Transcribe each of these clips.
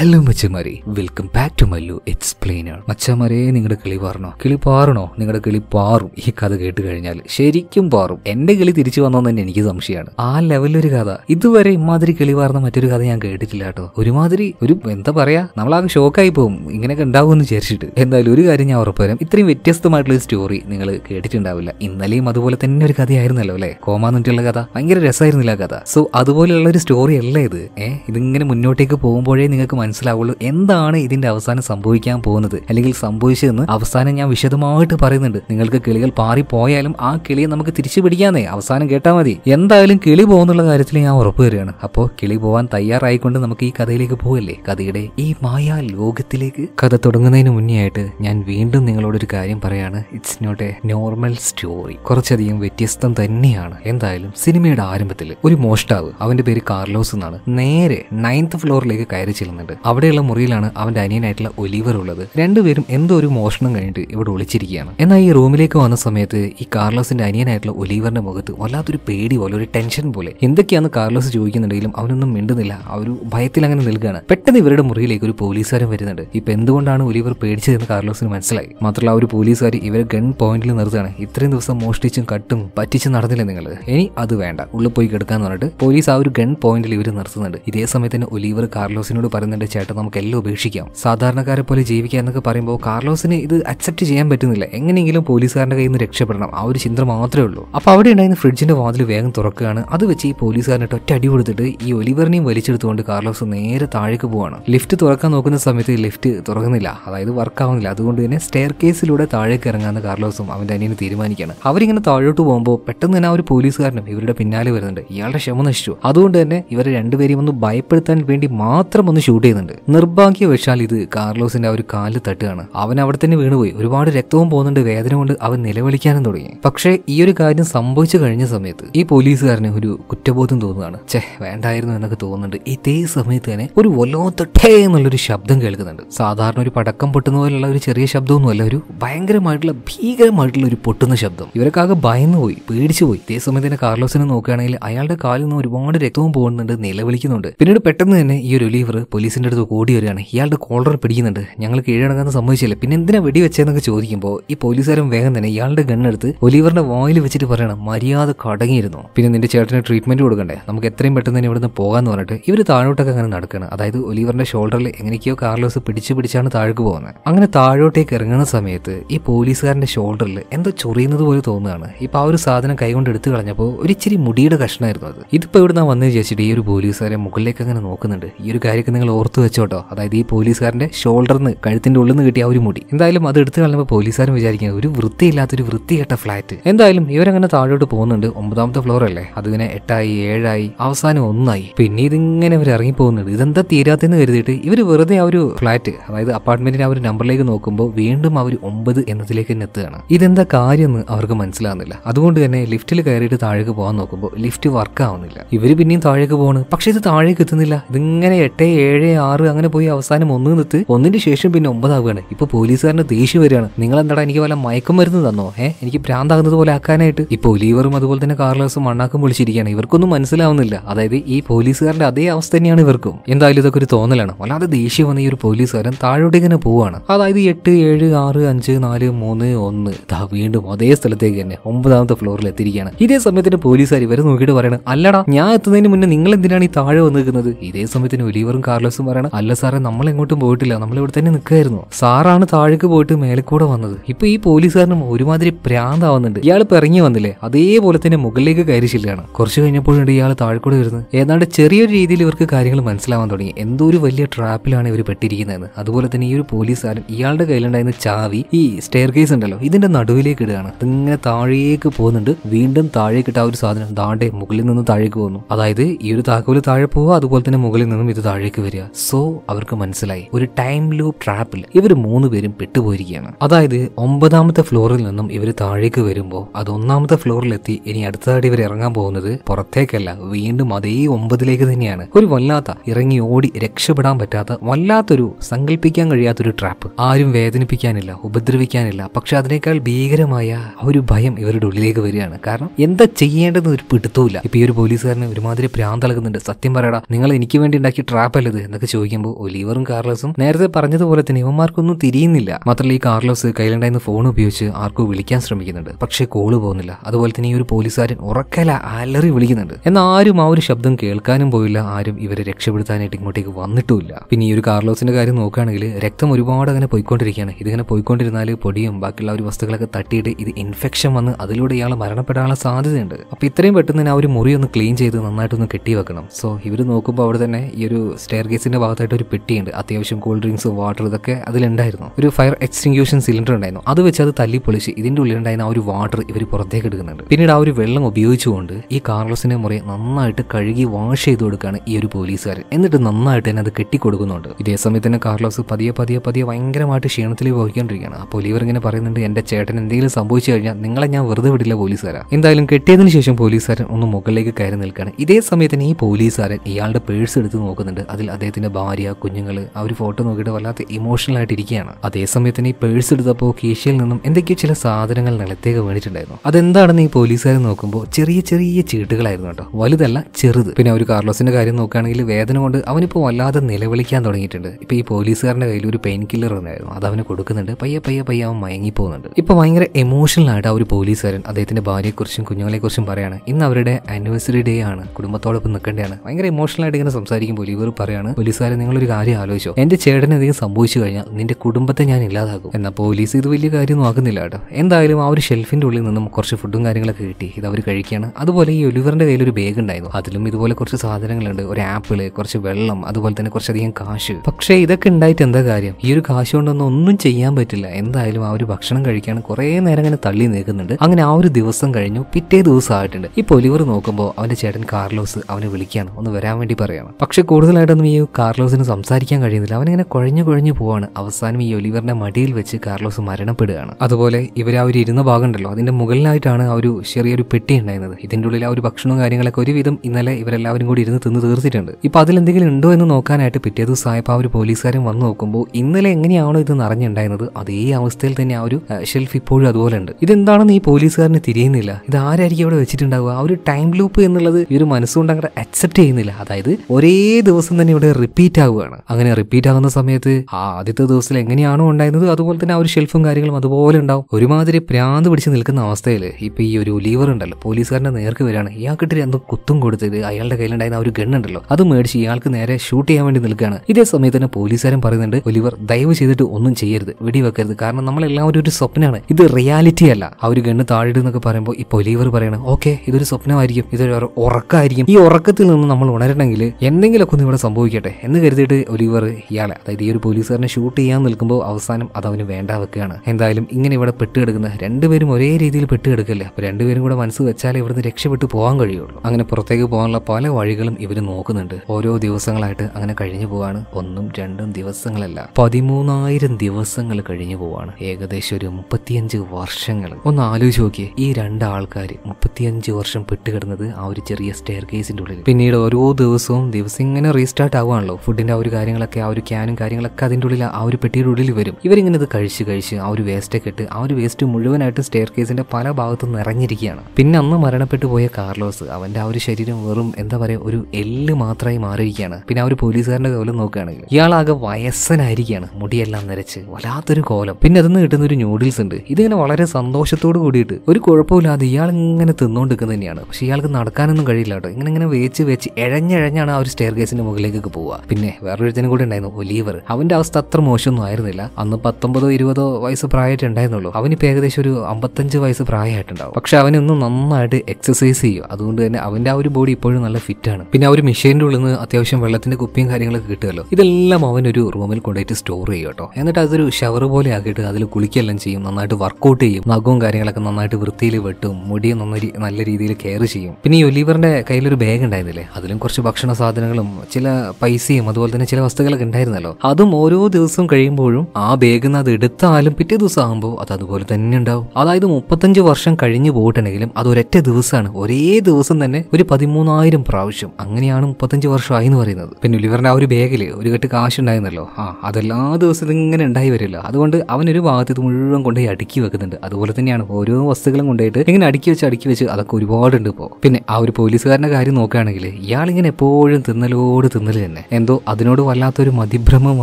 hello മച്ചമാരി welcome back to Mallu explainer മച്ചമാരെ നിങ്ങളുടെ കിളി പാറണോ കിളി പാറണോ നിങ്ങളുടെ കിളി പാറും ഈ കഥ കേട്ട് കഴിഞ്ഞാൽ ശരിക്കും പാറും എന്റെ കിളി തിരിച്ചു വന്നോ തന്നെ എനിക്ക് സംശയമാണ് ആ ലെവലിൽ ഒരു കഥ ഇതുവരെ ഇമാതിരി കിളി പാറുന്ന മറ്റൊരു കഥ ഞാൻ കേട്ടിട്ടില്ല കേട്ടോ ഒരുമാതിരി ഒരു എന്താ പറയാ നമ്മളാകെ ഷോക്കായി പോകും ഇങ്ങനെയൊക്കെ എന്ന് വിചാരിച്ചിട്ട് എന്തായാലും ഒരു കാര്യം ഞാൻ ഉറപ്പുവരും ഇത്രയും വ്യത്യസ്തമായിട്ടുള്ള ഒരു സ്റ്റോറി നിങ്ങൾ കേട്ടിട്ടുണ്ടാവില്ല ഇന്നലെയും അതുപോലെ തന്നെ ഒരു കഥയായിരുന്നല്ലോ അല്ലേ കോമാന്നിട്ടുള്ള കഥ ഭയങ്കര രസമായിരുന്നില്ല കഥ സോ അതുപോലെയുള്ള ഒരു സ്റ്റോറി അല്ല ഇത് ഏഹ് ഇതിങ്ങനെ മുന്നോട്ടേക്ക് പോകുമ്പോഴേ നിങ്ങൾക്ക് മനസ്സിലാവുള്ളൂ എന്താണ് ഇതിന്റെ അവസാനം സംഭവിക്കാൻ പോകുന്നത് അല്ലെങ്കിൽ സംഭവിച്ചതെന്ന് അവസാനം ഞാൻ വിശദമായിട്ട് പറയുന്നുണ്ട് നിങ്ങൾക്ക് കിളികൾ പോയാലും ആ കിളിയെ നമുക്ക് തിരിച്ചു പിടിക്കാന്നേ അവസാനം കേട്ടാൽ മതി എന്തായാലും കിളി പോകുന്നുള്ള കാര്യത്തിൽ ഞാൻ ഉറപ്പ് വരികയാണ് അപ്പോ കിളി പോവാൻ തയ്യാറായിക്കൊണ്ട് നമുക്ക് ഈ കഥയിലേക്ക് പോകല്ലേ കഥയുടെ ഈ മായാ ലോകത്തിലേക്ക് കഥ തുടങ്ങുന്നതിന് മുന്നേ ആയിട്ട് ഞാൻ വീണ്ടും നിങ്ങളോടൊരു കാര്യം പറയാണ് it's not a normal story കുറച്ചധികം വ്യത്യസ്തം തന്നെയാണ് എന്തായാലും സിനിമയുടെ ആരംഭത്തിൽ ഒരു മോഷ്ടാവ് അവന്റെ പേര് കാർലോസ് എന്നാണ് നേരെ നയൻത് ഫ്ലോറിലേക്ക് കയറി ചെല്ലുന്നുണ്ട് അവിടെയുള്ള മുറിയിലാണ് അവന്റെ അനിയനായിട്ടുള്ള ഒലിവർ ഉള്ളത് രണ്ടുപേരും എന്തോ ഒരു മോഷണം കഴിഞ്ഞിട്ട് ഇവിടെ ഒളിച്ചിരിക്കുകയാണ് എന്നാൽ ഈ റൂമിലേക്ക് വന്ന സമയത്ത് ഈ കാർലോസിന്റെ അനിയനായിട്ടുള്ള ഒലിവറിന്റെ മുഖത്ത് വല്ലാത്തൊരു പേടി പോലെ ഒരു ടെൻഷൻ പോലെ എന്തൊക്കെയാണ് കാർലോസ് ചോദിക്കുന്നുണ്ടെങ്കിലും അവനൊന്നും മിണ്ടുന്നില്ല ആ ഒരു ഭയത്തിൽ അങ്ങനെ നിൽക്കുകയാണ് പെട്ടെന്ന് ഇവരുടെ മുറിയിലേക്ക് ഒരു പോലീസുകാരൻ വരുന്നുണ്ട് ഇപ്പൊ എന്തുകൊണ്ടാണ് ഒലിവർ പേടിച്ചതെന്ന് കാർലോസിന് മനസ്സിലായി മാത്രമല്ല ആ ഒരു പോലീസുകാർ ഇവരെ ഗൺ പോയിന്റിൽ നിർത്തുകയാണ് ഇത്രയും ദിവസം മോഷ്ടിച്ചും കട്ടും പറ്റിച്ചും നടന്നില്ല നിങ്ങൾ ഇനി അത് വേണ്ട ഉള്ളിൽ പോയി കിടക്കാന്ന് പറഞ്ഞിട്ട് പോലീസ് ആ ഒരു ഗൺ പോയിന്റിൽ ഇവർ നിർത്തുന്നുണ്ട് ഇതേ സമയത്ത് തന്നെ ഒലിവർ കാർലോസിനോട് പറയുന്നുണ്ട് ചേട്ടൻ എല്ലാം ഉപേക്ഷിക്കാം സാധാരണക്കാരെ പോലെ ജീവിക്കാം എന്നൊക്കെ പറയുമ്പോൾ കാർലോസിന് ഇത് അക്സെപ്റ്റ് ചെയ്യാൻ പറ്റുന്നില്ല എങ്ങനെയെങ്കിലും പോലീസുകാരുടെ കയ്യിൽ നിന്ന് രക്ഷപ്പെടണം ആ ഒരു ചിന്ത മാത്രമേ ഉള്ളൂ അപ്പോൾ അവിടെ ഉണ്ടായിരുന്ന ഫ്രിഡ്ജിന്റെ വാതിൽ വേഗം തുറക്കുകയാണ് അത് വെച്ച് ഈ പോലീസുകാരനെ ഒറ്റ അടി കൊടുത്തിട്ട് ഈ ഒലിവറിനെയും വലിച്ചെടുത്തുകൊണ്ട് കാർലോസ് നേരെ താഴേക്ക് പോവാണ് ലിഫ്റ്റ് തുറക്കാൻ നോക്കുന്ന സമയത്ത് ലിഫ്റ്റ് തുറക്കുന്നില്ല അതായത് വർക്ക് ആവുന്നില്ല അതുകൊണ്ട് തന്നെ സ്റ്റെയർ കേസിലൂടെ താഴേക്ക് ഇറങ്ങാൻ കാർലോസും അവന്റെ അനിയനും തീരുമാനിക്കുകയാണ് അവരിങ്ങനെ താഴോട്ട് പോകുമ്പോൾ പെട്ടെന്ന് തന്നെ ആ ഒരു പോലീസുകാരനും ഇവരുടെ പിന്നാലെ വരുന്നുണ്ട് ഇയാളുടെ ക്ഷമ നശിച്ചു അതുകൊണ്ട് തന്നെ ഇവരെ രണ്ടുപേരെയും ഒന്ന് ഭയപ്പെടുത്താൻ വേണ്ടി മാത്രം ഒന്ന് ഷൂട്ട് ചെയ്യുന്നുണ്ട് വരുന്നുണ്ട് നിർഭാഗ്യവശാൽ ഇത് കാർലോസിന്റെ ആ ഒരു കാല് തട്ടുകയാണ് അവൻ അവിടെ തന്നെ വീണുപോയി ഒരുപാട് രക്തവും പോകുന്നുണ്ട് വേദന കൊണ്ട് അവൻ നിലവിളിക്കാനും തുടങ്ങി പക്ഷേ ഈ ഒരു കാര്യം സംഭവിച്ചു കഴിഞ്ഞ സമയത്ത് ഈ പോലീസുകാരന് ഒരു കുറ്റബോധം തോന്നുകയാണ് ചേ വേണ്ടായിരുന്നു എന്നൊക്കെ തോന്നുന്നുണ്ട് ഇതേ സമയത്ത് തന്നെ ഒരു വല്ലാത്ത എന്നുള്ളൊരു ശബ്ദം കേൾക്കുന്നുണ്ട് സാധാരണ ഒരു പടക്കം പൊട്ടുന്ന പോലുള്ള ഒരു ചെറിയ ശബ്ദമൊന്നുമല്ല ഒരു ഭയങ്കരമായിട്ടുള്ള ഭീകരമായിട്ടുള്ള ഒരു പൊട്ടുന്ന ശബ്ദം ഇവരൊക്കെ ആകെ ഭയന്നു പോയി പേടിച്ചു പോയി ഇതേ സമയത്ത് തന്നെ കാർലോസിനെ നോക്കുകയാണെങ്കിൽ അയാളുടെ കാലിൽ നിന്ന് ഒരുപാട് രക്തവും പോകുന്നുണ്ട് നിലവിളിക്കുന്നുണ്ട് പിന്നീട് പെട്ടെന്ന് തന്നെ ഈ ഒരു ലീവർ പോലീസിനെ പോലീസിൻ്റെ അടുത്ത് കൂടി വരികയാണ് ഇയാളുടെ കോളർ പിടിക്കുന്നുണ്ട് ഞങ്ങൾ കീഴടങ്ങാൻ സമ്മതിച്ചില്ല പിന്നെ എന്തിനാ വെടി വെച്ചതെന്നൊക്കെ ചോദിക്കുമ്പോൾ ഈ പോലീസുകാരൻ വേഗം തന്നെ ഇയാളുടെ ഗണ്ണെടുത്ത് ഒലിവറിന്റെ വായിൽ വെച്ചിട്ട് പറയണം മര്യാദ കടങ്ങിയിരുന്നു പിന്നെ നിന്റെ ചേട്ടന് ട്രീറ്റ്മെന്റ് കൊടുക്കണ്ടേ നമുക്ക് എത്രയും പെട്ടെന്ന് തന്നെ ഇവിടുന്ന് പോകാന്ന് പറഞ്ഞിട്ട് ഇവർ താഴോട്ടൊക്കെ അങ്ങനെ നടക്കുകയാണ് അതായത് ഒലിവറിന്റെ ഷോൾഡറിൽ എങ്ങനെയൊക്കെയോ കാർലോസ് പിടിച്ചു പിടിച്ചാണ് താഴേക്ക് പോകുന്നത് അങ്ങനെ താഴോട്ടേക്ക് ഇറങ്ങുന്ന സമയത്ത് ഈ പോലീസുകാരന്റെ ഷോൾഡറിൽ എന്തോ ചൊറിയുന്നത് പോലെ തോന്നുകയാണ് ഇപ്പൊ ആ ഒരു സാധനം കൈകൊണ്ട് എടുത്തു കളഞ്ഞപ്പോൾ ഒരിച്ചിരി മുടിയുടെ കഷ്ണമായിരുന്നു അത് ഇതിപ്പോ ഇവിടെ ഞാൻ വന്നു വിചാരിച്ചിട്ട് ഈ ഒരു പോലീസുകാരെ മുകളിലേക്ക് അങ്ങനെ നോക്കുന്നുണ്ട് ഈ ഒരു കാര്യമൊക്കെ നിങ്ങൾ ഓർത്ത് ഓർത്ത് വെച്ചോട്ടോ അതായത് ഈ പോലീസുകാരൻ്റെ ഷോൾഡറിന്ന് കഴുത്തിൻ്റെ ഉള്ളിൽ നിന്ന് കിട്ടിയ ഒരു മുടി എന്തായാലും അത് എടുത്തു കളഞ്ഞപ്പോൾ പോലീസുകാരൻ വിചാരിക്കുന്നത് ഒരു വൃത്തിയില്ലാത്തൊരു വൃത്തികെട്ട ഫ്ലാറ്റ് എന്തായാലും ഇവരങ്ങനെ താഴോട്ട് പോകുന്നുണ്ട് ഒമ്പതാമത്തെ ഫ്ലോർ അല്ലേ അതിങ്ങനെ എട്ടായി ഏഴായി അവസാനം ഒന്നായി പിന്നെ ഇതിങ്ങനെ ഇവർ ഇറങ്ങി പോകുന്നുണ്ട് ഇതെന്താ തീരാത്തെന്ന് കരുതിയിട്ട് ഇവർ വെറുതെ ആ ഒരു ഫ്ലാറ്റ് അതായത് അപ്പാർട്ട്മെന്റിന്റെ ആ ഒരു നമ്പറിലേക്ക് നോക്കുമ്പോൾ വീണ്ടും അവർ ഒമ്പത് എന്നതിലേക്ക് തന്നെ എത്തുകയാണ് ഇതെന്താ കാര്യമെന്ന് അവർക്ക് മനസ്സിലാകുന്നില്ല അതുകൊണ്ട് തന്നെ ലിഫ്റ്റിൽ കയറിയിട്ട് താഴേക്ക് പോകാൻ നോക്കുമ്പോൾ ലിഫ്റ്റ് വർക്ക് ആവുന്നില്ല ഇവർ പിന്നെയും താഴേക്ക് പോകണം പക്ഷെ ഇത് താഴേക്ക് എത്തുന്നില്ല ഇതിങ്ങനെ എട്ടേ ഏഴേ ആറ് അങ്ങനെ പോയി അവസാനം ഒന്ന് നിർത്ത് ഒന്നിന് ശേഷം പിന്നെ ഒമ്പതാവുകയാണ് ഇപ്പൊ പോലീസുകാരന് ദേഷ്യം വരികയാണ് നിങ്ങൾ എന്താടാ എനിക്ക് വല്ല മരുന്ന് തന്നോ ഏഹ് എനിക്ക് ഭ്രാന്താകുന്നത് പോലെ ആക്കാനായിട്ട് ഇപ്പൊ ഒലീവറും അതുപോലെ തന്നെ കാർലോസും മണ്ണാക്കും വിളിച്ചിരിക്കുകയാണ് ഇവർക്കൊന്നും മനസ്സിലാവുന്നില്ല അതായത് ഈ പോലീസുകാരുടെ അതേ അവസ്ഥ തന്നെയാണ് ഇവർക്കും എന്തായാലും ഇതൊക്കെ ഒരു തോന്നലാണ് വല്ലാതെ ദേഷ്യം വന്ന ഈ ഒരു പോലീസുകാരൻ താഴോട്ട് ഇങ്ങനെ പോവാണ് അതായത് എട്ട് ഏഴ് ആറ് അഞ്ച് നാല് മൂന്ന് ഒന്ന് ദാ വീണ്ടും അതേ സ്ഥലത്തേക്ക് തന്നെ ഒമ്പതാമത്തെ ഫ്ലോറിൽ എത്തിയിരിക്കുകയാണ് ഇതേ സമയത്തിന് പോലീസുകാർ ഇവരെ നോക്കിയിട്ട് പറയണം അല്ലടാ ഞാൻ എത്തുന്നതിന് മുന്നേ നിങ്ങൾ എന്തിനാണ് ഈ താഴെ വന്നിരിക്കുന്നത് ഇതേ സമയത്തിന് ഒലീവറും കാർലോസും പറയണം അല്ല സാറേ നമ്മൾ എങ്ങോട്ടും പോയിട്ടില്ല നമ്മൾ ഇവിടെ തന്നെ നിൽക്കായിരുന്നു സാറാണ് താഴേക്ക് പോയിട്ട് മേലക്കൂടെ വന്നത് ഇപ്പൊ ഈ പോലീസുകാരനും ഒരുമാതിരി പ്രാന്താവുന്നുണ്ട് ഇയാൾ ഇറങ്ങി വന്നില്ലേ അതേപോലെ തന്നെ മുകളിലേക്ക് കയറി ശില്ലാണ് കുറച്ച് കഴിഞ്ഞപ്പോഴുണ്ട് ഇയാൾ താഴെക്കൂടെ വരുന്നത് ഏതാണ്ട് ചെറിയൊരു രീതിയിൽ ഇവർക്ക് കാര്യങ്ങൾ മനസ്സിലാവാൻ തുടങ്ങി എന്തോ ഒരു വലിയ ട്രാപ്പിലാണ് ഇവർ പെട്ടിരിക്കുന്നത് അതുപോലെ തന്നെ ഈ ഒരു പോലീസുകാരൻ ഇയാളുടെ കയ്യിലുണ്ടായിരുന്ന ചാവി ഈ സ്റ്റെയർ കേസ് ഉണ്ടല്ലോ ഇതിന്റെ നടുവിലേക്ക് ഇടുകയാണ് ഇങ്ങനെ താഴേക്ക് പോകുന്നുണ്ട് വീണ്ടും താഴേക്ക് ഇട്ട ആ ഒരു സാധനം താണ്ടെ മുകളിൽ നിന്ന് താഴേക്ക് പോകുന്നു അതായത് ഈ ഒരു താക്കോല് താഴെ പോവുക അതുപോലെ തന്നെ മുകളിൽ നിന്നും ഇത് താഴേക്ക് വരിക സോ അവർക്ക് മനസ്സിലായി ഒരു ടൈം ലൂപ്പ് ട്രാപ്പിൽ ഇവർ മൂന്ന് പേരും പെട്ടുപോയിരിക്കുകയാണ് അതായത് ഒമ്പതാമത്തെ ഫ്ലോറിൽ നിന്നും ഇവർ താഴേക്ക് വരുമ്പോൾ അത് ഒന്നാമത്തെ ഫ്ലോറിലെത്തി ഇനി അടുത്തതായിട്ട് ഇവർ ഇറങ്ങാൻ പോകുന്നത് പുറത്തേക്കല്ല വീണ്ടും അതേ ഒമ്പതിലേക്ക് തന്നെയാണ് ഒരു വല്ലാത്ത ഇറങ്ങി ഓടി രക്ഷപ്പെടാൻ പറ്റാത്ത വല്ലാത്തൊരു സങ്കല്പിക്കാൻ കഴിയാത്തൊരു ട്രാപ്പ് ആരും വേദനിപ്പിക്കാനില്ല ഉപദ്രവിക്കാനില്ല പക്ഷെ അതിനേക്കാൾ ഭീകരമായ ഒരു ഭയം ഇവരുടെ ഉള്ളിലേക്ക് വരികയാണ് കാരണം എന്താ ചെയ്യേണ്ടതെന്ന് ഒരു പിടുത്തവും ഇപ്പൊ ഈ ഒരു പോലീസുകാരന് ഒരുമാതിരി പ്രാന്തളകുന്നുണ്ട് സത്യം പറയടാ നിങ്ങൾ എനിക്ക് വേണ്ടി ഉണ്ടാക്കിയ ട്രാപ്പ് അല്ലത് എന്നൊക്കെ ചോദിക്കുമ്പോൾ ഒലീവറും കാർലോസും നേരത്തെ പറഞ്ഞതുപോലെ തന്നെ ഇവന്മാർക്കൊന്നും തിരിയുന്നില്ല മാത്രമല്ല ഈ കാർലോസ് കയ്യിലുണ്ടായിരുന്ന ഫോൺ ഉപയോഗിച്ച് ആർക്കോ വിളിക്കാൻ ശ്രമിക്കുന്നുണ്ട് പക്ഷേ കോള് പോകുന്നില്ല അതുപോലെ തന്നെ ഈ ഒരു പോലീസുകാരൻ ഉറക്കല അലറി വിളിക്കുന്നുണ്ട് എന്നാൽ ആരും ആ ഒരു ശബ്ദം കേൾക്കാനും പോയില്ല ആരും ഇവരെ രക്ഷപ്പെടുത്താനായിട്ട് ഇങ്ങോട്ടേക്ക് വന്നിട്ടുമില്ല പിന്നെ ഈ ഒരു കാർലോസിന്റെ കാര്യം നോക്കുകയാണെങ്കിൽ രക്തം ഒരുപാട് അങ്ങനെ പോയിക്കൊണ്ടിരിക്കുകയാണ് ഇതിങ്ങനെ പോയിക്കൊണ്ടിരുന്നാൽ പൊടിയും ബാക്കിയുള്ള ഒരു വസ്തുക്കളൊക്കെ തട്ടിയിട്ട് ഇത് ഇൻഫെക്ഷൻ വന്ന് അതിലൂടെ ഇയാൾ മരണപ്പെടാനുള്ള സാധ്യതയുണ്ട് അപ്പോൾ ഇത്രയും പെട്ടെന്ന് തന്നെ ആ ഒരു മുറി ഒന്ന് ക്ലീൻ ചെയ്ത് നന്നായിട്ടൊന്ന് കെട്ടി വെക്കണം സോ ഇവർ നോക്കുമ്പോൾ അവിടെ തന്നെ ഈ ഒരു സ്റ്റെയർ കേസിന്റെ റൂമിൻ്റെ ഭാഗത്തായിട്ട് ഒരു പെട്ടിയുണ്ട് അത്യാവശ്യം കൂൾ ഡ്രിങ്ക്സ് വാട്ടർ ഇതൊക്കെ അതിലുണ്ടായിരുന്നു ഒരു ഫയർ എക്സ്റ്റിങ്ക്യൂഷൻ സിലിണ്ടർ ഉണ്ടായിരുന്നു അത് വെച്ച് അത് തല്ലി പൊളിച്ച് ഇതിൻ്റെ ഉള്ളിലുണ്ടായിരുന്ന ആ ഒരു വാട്ടർ ഇവർ പുറത്തേക്ക് എടുക്കുന്നുണ്ട് പിന്നീട് ആ ഒരു വെള്ളം ഉപയോഗിച്ചുകൊണ്ട് ഈ കാർലോസിനെ മുറി നന്നായിട്ട് കഴുകി വാഷ് ചെയ്ത് കൊടുക്കുകയാണ് ഈ ഒരു പോലീസുകാർ എന്നിട്ട് നന്നായിട്ട് തന്നെ അത് കെട്ടിക്കൊടുക്കുന്നുണ്ട് ഇതേ സമയത്ത് തന്നെ കാർലോസ് പതിയെ പതിയെ പതിയെ ഭയങ്കരമായിട്ട് ക്ഷീണത്തിൽ പോയിക്കൊണ്ടിരിക്കുകയാണ് അപ്പോൾ ഇവർ ഇങ്ങനെ പറയുന്നുണ്ട് എന്റെ ചേട്ടൻ എന്തെങ്കിലും സംഭവിച്ചു കഴിഞ്ഞാൽ നിങ്ങളെ ഞാൻ വെറുതെ വിടില്ല പോലീസുകാരാ എന്തായാലും കെട്ടിയതിന് ശേഷം പോലീസുകാരൻ ഒന്ന് മുകളിലേക്ക് കയറി നിൽക്കുകയാണ് ഇതേ സമയത്ത് തന്നെ ഈ പോലീസുകാരൻ ഇയാളുടെ പേഴ്സ് എടുത്ത് നോക്കുന്നുണ്ട് അതിൽ അദ്ദേഹത്തിന്റെ പിന്നെ ഭാര്യ കുഞ്ഞുങ്ങൾ ആ ഒരു ഫോട്ടോ നോക്കിയിട്ട് വല്ലാത്ത ഇമോഷണൽ ആയിട്ടിരിക്കുകയാണ് അതേസമയത്ത് തന്നെ ഈ പേഴ്സ് എടുത്തപ്പോൾ കേശിയിൽ നിന്നും എന്തൊക്കെയോ ചില സാധനങ്ങൾ നിലത്തേക്ക് വീണിട്ടുണ്ടായിരുന്നു അതെന്താണെന്ന് ഈ പോലീസുകാർ നോക്കുമ്പോൾ ചെറിയ ചെറിയ ചീട്ടുകളായിരുന്നു കേട്ടോ വലുതല്ല ചെറുത് പിന്നെ ഒരു കാർലോസിന്റെ കാര്യം നോക്കുകയാണെങ്കിൽ വേദന കൊണ്ട് അവനിപ്പോൾ വല്ലാതെ നിലവിളിക്കാൻ തുടങ്ങിയിട്ടുണ്ട് ഇപ്പോൾ ഈ പോലീസുകാരുടെ കയ്യിൽ ഒരു പെയിൻ കില്ലർ ഉണ്ടായിരുന്നു അത് അവന് കൊടുക്കുന്നുണ്ട് പയ്യെ പയ്യെ പയ്യെ അവൻ മയങ്ങി പോകുന്നുണ്ട് ഇപ്പോൾ ഭയങ്കര എമോഷണലായിട്ട് ആ ഒരു പോലീസുകാരൻ അദ്ദേഹത്തിന്റെ ഭാര്യയെക്കുറിച്ചും കുഞ്ഞുങ്ങളെക്കുറിച്ചും പറയാണ് ഇന്ന് അവരുടെ ആനിവേഴ്സറി ഡേ ആണ് കുടുംബത്തോടൊപ്പം നിൽക്കേണ്ടതാണ് ഭയങ്കര ആയിട്ട് ഇങ്ങനെ സംസാരിക്കുമ്പോൾ ഇവർ പറയാണ് പോലീസുകാരെ നിങ്ങളൊരു കാര്യം ആലോചിച്ചോ എന്റെ ചേട്ടന് എന്തെങ്കിലും സംഭവിച്ചു കഴിഞ്ഞാൽ നിന്റെ കുടുംബത്തെ ഞാൻ ഇല്ലാതാക്കും എന്നാൽ പോലീസ് ഇത് വലിയ കാര്യമൊന്നും നോക്കുന്നില്ല കേട്ടോ എന്തായാലും ആ ഒരു ഷെൽഫിന്റെ ഉള്ളിൽ നിന്നും കുറച്ച് ഫുഡും കാര്യങ്ങളൊക്കെ കിട്ടി ഇത് അവർ കഴിക്കുകയാണ് അതുപോലെ ഈ ഒലിവറിന്റെ കയ്യിൽ ഒരു ബാഗ് ഉണ്ടായിരുന്നു അതിലും ഇതുപോലെ കുറച്ച് സാധനങ്ങളുണ്ട് ഒരു ആപ്പിള് കുറച്ച് വെള്ളം അതുപോലെ തന്നെ കുറച്ചധികം കാശ് പക്ഷേ ഇതൊക്കെ ഉണ്ടായിട്ട് എന്താ കാര്യം ഈ ഒരു കാശ് കൊണ്ടൊന്നും ഒന്നും ചെയ്യാൻ പറ്റില്ല എന്തായാലും ആ ഒരു ഭക്ഷണം കഴിക്കാണ് കുറേ നേരം അങ്ങനെ തള്ളി നീക്കുന്നുണ്ട് അങ്ങനെ ആ ഒരു ദിവസം കഴിഞ്ഞു പിറ്റേ ദിവസം ആയിട്ടുണ്ട് ഈ ഒലിവർ നോക്കുമ്പോൾ അവന്റെ ചേട്ടൻ കാർലോസ് അവനെ വിളിക്കുകയാണ് ഒന്ന് വരാൻ വേണ്ടി പറയണം പക്ഷെ കൂടുതലായിട്ടൊന്നും ഈ കാർലോസിന് സംസാരിക്കാൻ കഴിയുന്നില്ല അവനിങ്ങനെ കുഴഞ്ഞു കുഴഞ്ഞു പോവാണ് അവസാനം ഈ ഒലിവറിന്റെ മടിയിൽ വെച്ച് കാർലോസ് മരണപ്പെടുകയാണ് അതുപോലെ ഇവർ ആ ഒരു ഇരുന്ന ഭാഗം ഉണ്ടല്ലോ അതിന്റെ മുകളിലായിട്ടാണ് ആ ഒരു ചെറിയൊരു പെട്ടി ഉണ്ടായിരുന്നത് ഇതിന്റെ ഉള്ളിൽ ആ ഒരു ഭക്ഷണവും കാര്യങ്ങളൊക്കെ ഒരുവിധം ഇന്നലെ ഇവരെല്ലാവരും കൂടി ഇരുന്ന് തിന്ന് തീർത്തിട്ടുണ്ട് ഇപ്പൊ അതിലെന്തെങ്കിലും ഉണ്ടോ എന്ന് നോക്കാനായിട്ട് പിറ്റേ ദിവസമായപ്പോൾ ആ ഒരു പോലീസുകാരൻ വന്നു നോക്കുമ്പോൾ ഇന്നലെ എങ്ങനെയാണോ ഇത് നിറഞ്ഞുണ്ടായിരുന്നത് അതേ അവസ്ഥയിൽ തന്നെ ആ ഒരു ഷെൽഫ് ഇപ്പോഴും അതുപോലെ ഉണ്ട് ഇതെന്താണെന്ന് ഈ പോലീസുകാരന് തിരിയുന്നില്ല ഇത് ആരായിരിക്കും ഇവിടെ വെച്ചിട്ടുണ്ടാവുക ആ ഒരു ടൈം ലൂപ്പ് എന്നുള്ളത് ഈ ഒരു മനസ്സുകൊണ്ട് അങ്ങനെ അക്സെപ്റ്റ് ചെയ്യുന്നില്ല അതായത് ഒരേ ദിവസം തന്നെ ഇവിടെ റിപ്പീറ്റ് ആവുകയാണ് അങ്ങനെ റിപ്പീറ്റ് ആകുന്ന സമയത്ത് ആ ആദ്യത്തെ ദിവസത്തിൽ എങ്ങനെയാണോ ഉണ്ടായിരുന്നത് അതുപോലെ തന്നെ ആ ഒരു ഷെൽഫും കാര്യങ്ങളും അതുപോലെ ഉണ്ടാവും ഒരുമാതിരി പ്രാന്ത് പിടിച്ച് നിൽക്കുന്ന അവസ്ഥയിൽ ഇപ്പൊ ഈ ഒരു ലീവർ ഉണ്ടല്ലോ പോലീസുകാരന്റെ നേർക്ക് വരികയാണ് ഇയാൾക്കിട്ട് എന്തോ കുത്തും കൊടുത്തിട്ട് അയാളുടെ കയ്യിലുണ്ടായിരുന്ന ആ ഒരു ഗൺ ഉണ്ടല്ലോ അത് മേടിച്ച് ഇയാൾക്ക് നേരെ ഷൂട്ട് ചെയ്യാൻ വേണ്ടി നിൽക്കുകയാണ് ഇതേ സമയത്ത് തന്നെ പോലീസുകാരൻ പറയുന്നുണ്ട് ഒലിവർ ദയവ് ചെയ്തിട്ട് ഒന്നും ചെയ്യരുത് വെടിവെക്കരുത് കാരണം നമ്മളെല്ലാവരും ഒരു സ്വപ്നമാണ് ഇത് റിയാലിറ്റി അല്ല ആ ഒരു ഗണ്ണ് താഴിടുന്നൊക്കെ പറയുമ്പോൾ ഇപ്പൊ ഒലിവർ പറയണം ഓക്കെ ഇതൊരു സ്വപ്നമായിരിക്കും ഇതൊരു ഉറക്കമായിരിക്കും ഈ ഉറക്കത്തിൽ നിന്ന് നമ്മൾ ഉണരണമെങ്കിൽ എന്തെങ്കിലുമൊക്കെ ഒന്ന് ഇവിടെ സംഭവിക്കട്ടെ എന്ന് കരുതിയിട്ട് ഒലിവർ ഇയാളെ അതായത് ഈ ഒരു പോലീസുകാരനെ ഷൂട്ട് ചെയ്യാൻ നിൽക്കുമ്പോൾ അവസാനം അത് അവന് വേണ്ട വെക്കുകയാണ് എന്തായാലും ഇങ്ങനെ ഇവിടെ പെട്ടുകിടക്കുന്ന രണ്ടുപേരും ഒരേ രീതിയിൽ പെട്ടുകിടക്കല്ലേ അപ്പോൾ രണ്ടുപേരും കൂടെ മനസ്സ് വെച്ചാൽ ഇവിടുന്ന് രക്ഷപ്പെട്ട് പോകാൻ കഴിയുള്ളൂ അങ്ങനെ പുറത്തേക്ക് പോകാനുള്ള പല വഴികളും ഇവർ നോക്കുന്നുണ്ട് ഓരോ ദിവസങ്ങളായിട്ട് അങ്ങനെ കഴിഞ്ഞു പോവാണ് ഒന്നും രണ്ടും ദിവസങ്ങളല്ല പതിമൂന്നായിരം ദിവസങ്ങൾ കഴിഞ്ഞു പോവാണ് ഏകദേശം ഒരു മുപ്പത്തിയഞ്ച് വർഷങ്ങൾ ഒന്ന് ആലോചിച്ച് നോക്കിയേ ഈ രണ്ട് ആൾക്കാർ മുപ്പത്തിയഞ്ച് വർഷം പെട്ടുകിടന്നത് ആ ഒരു ചെറിയ സ്റ്റെയർ കേസിന്റെ ഉള്ളിൽ പിന്നീട് ഓരോ ദിവസവും ദിവസം ഇങ്ങനെ റീസ്റ്റാർട്ട് ആവുകയാണല്ലോ മനസ്സിലാവുന്നുണ്ടല്ലോ ഫുഡിന്റെ ആ ഒരു കാര്യങ്ങളൊക്കെ ആ ഒരു ക്യാനും കാര്യങ്ങളൊക്കെ അതിൻ്റെ ഉള്ളിൽ ആ ഒരു പെട്ടിയുടെ ഉള്ളിൽ വരും ഇവരിങ്ങനെ ഇത് കഴിച്ച് കഴിച്ച് ആ ഒരു വേസ്റ്റൊക്കെ ഇട്ട് ആ ഒരു വേസ്റ്റ് മുഴുവനായിട്ട് സ്റ്റെയർ കേസിന്റെ പല ഭാഗത്തും നിറഞ്ഞിരിക്കുകയാണ് പിന്നെ അന്ന് മരണപ്പെട്ടു പോയ കാർലോസ് അവന്റെ ആ ഒരു ശരീരം വെറും എന്താ പറയുക ഒരു എല്ല് മാത്രമായി മാറിയിരിക്കുകയാണ് പിന്നെ ആ ഒരു പോലീസുകാരന്റെ കോലം നോക്കുകയാണെങ്കിൽ ഇയാളാകെ വയസ്സനായിരിക്കുകയാണ് മുടിയെല്ലാം നിരച്ച് വല്ലാത്തൊരു കോലം പിന്നെ അതിന്ന് കിട്ടുന്ന ഒരു ന്യൂഡിൽസ് ഉണ്ട് ഇതിങ്ങനെ വളരെ സന്തോഷത്തോട് കൂടിയിട്ട് ഒരു കുഴപ്പമില്ലാതെ ഇയാൾ ഇങ്ങനെ തിന്നുകൊണ്ടിരിക്കുന്നത് തന്നെയാണ് പക്ഷെ ഇയാൾക്ക് നടക്കാനൊന്നും കഴിയില്ല കേട്ടോ ഇങ്ങനെ ഇങ്ങനെ വേച്ച് വെച്ച് എഴഞ്ഞഴഞ്ഞാണ് ആ ഒരു സ്റ്റെയർ കേസിന്റെ മുകളിലേക്കൊക്കെ പോവുക പിന്നെ വേറൊരുത്തനും കൂടി ഉണ്ടായിരുന്നു ഒലീവർ അവന്റെ അവസ്ഥ അത്ര മോശമൊന്നും ആയിരുന്നില്ല അന്ന് പത്തൊമ്പതോ ഇരുപതോ വയസ്സ് പ്രായമായിട്ട് ഉണ്ടായിരുന്നുള്ളൂ അവനിപ്പോൾ ഏകദേശം ഒരു അമ്പത്തഞ്ച് വയസ്സ് പ്രായമായിട്ടുണ്ടാവും പക്ഷെ അവനൊന്നും നന്നായിട്ട് എക്സസൈസ് ചെയ്യും അതുകൊണ്ട് തന്നെ അവന്റെ ആ ഒരു ബോഡി ഇപ്പോഴും നല്ല ഫിറ്റാണ് പിന്നെ ആ ഒരു മെഷീൻ്റെ ഉള്ളിൽ നിന്ന് അത്യാവശ്യം വെള്ളത്തിന്റെ കുപ്പിയും കാര്യങ്ങളൊക്കെ കിട്ടുമല്ലോ ഇതെല്ലാം അവൻ ഒരു റൂമിൽ കൊണ്ടുപോയിട്ട് സ്റ്റോർ ചെയ്യും കേട്ടോ എന്നിട്ട് അതൊരു ഷവർ പോലെ ആക്കിയിട്ട് അതിൽ കുളിക്കെല്ലാം ചെയ്യും നന്നായിട്ട് വർക്കൗട്ട് ചെയ്യും നഖവും കാര്യങ്ങളൊക്കെ നന്നായിട്ട് വൃത്തിയിൽ വെട്ടും മുടിയും നന്നായി നല്ല രീതിയിൽ കെയർ ചെയ്യും പിന്നെ ഈ ഒലീവറിന്റെ കയ്യിലൊരു ബാഗ് ഉണ്ടായിരുന്നില്ലേ അതിലും കുറച്ച് ഭക്ഷണ സാധനങ്ങളും ചില പൈസ പൈസയും അതുപോലെ തന്നെ ചില വസ്തുക്കളൊക്കെ ഉണ്ടായിരുന്നല്ലോ അതും ഓരോ ദിവസവും കഴിയുമ്പോഴും ആ ബാഗിൽ നിന്ന് അത് എടുത്താലും പിറ്റേ ദിവസം ആകുമ്പോൾ അത് അതുപോലെ തന്നെ ഉണ്ടാവും അതായത് മുപ്പത്തഞ്ച് വർഷം കഴിഞ്ഞു പോയിട്ടുണ്ടെങ്കിലും അത് ഒരൊറ്റ ദിവസമാണ് ഒരേ ദിവസം തന്നെ ഒരു പതിമൂന്നായിരം പ്രാവശ്യം അങ്ങനെയാണ് മുപ്പത്തഞ്ച് വർഷമായി എന്ന് പറയുന്നത് പിന്നെ ഒലിവറിന്റെ ആ ഒരു ബാഗിൽ ഒരു കെട്ട് കാശ് ഉണ്ടായിരുന്നല്ലോ ആ അതെല്ലാ ദിവസവും ഇങ്ങനെ ഉണ്ടായി വരില്ല അതുകൊണ്ട് അവൻ ഒരു ഭാഗത്ത് ഇത് മുഴുവൻ കൊണ്ടുപോയി അടുക്കി വെക്കുന്നുണ്ട് അതുപോലെ തന്നെയാണ് ഓരോ വസ്തുക്കളും കൊണ്ടുപോയിട്ട് ഇങ്ങനെ അടുക്കി വെച്ച് അടുക്കി വെച്ച് അതൊക്കെ ഒരുപാടുണ്ട് ഇപ്പോൾ പിന്നെ ആ ഒരു പോലീസുകാരന്റെ കാര്യം നോക്കുകയാണെങ്കിൽ ഇയാൾ ഇങ്ങനെ എപ്പോഴും തിന്നലോട് തിന്നൽ തന്നെ എന്തോ അതിനോട് വല്ലാത്തൊരു മതിഭ്രമം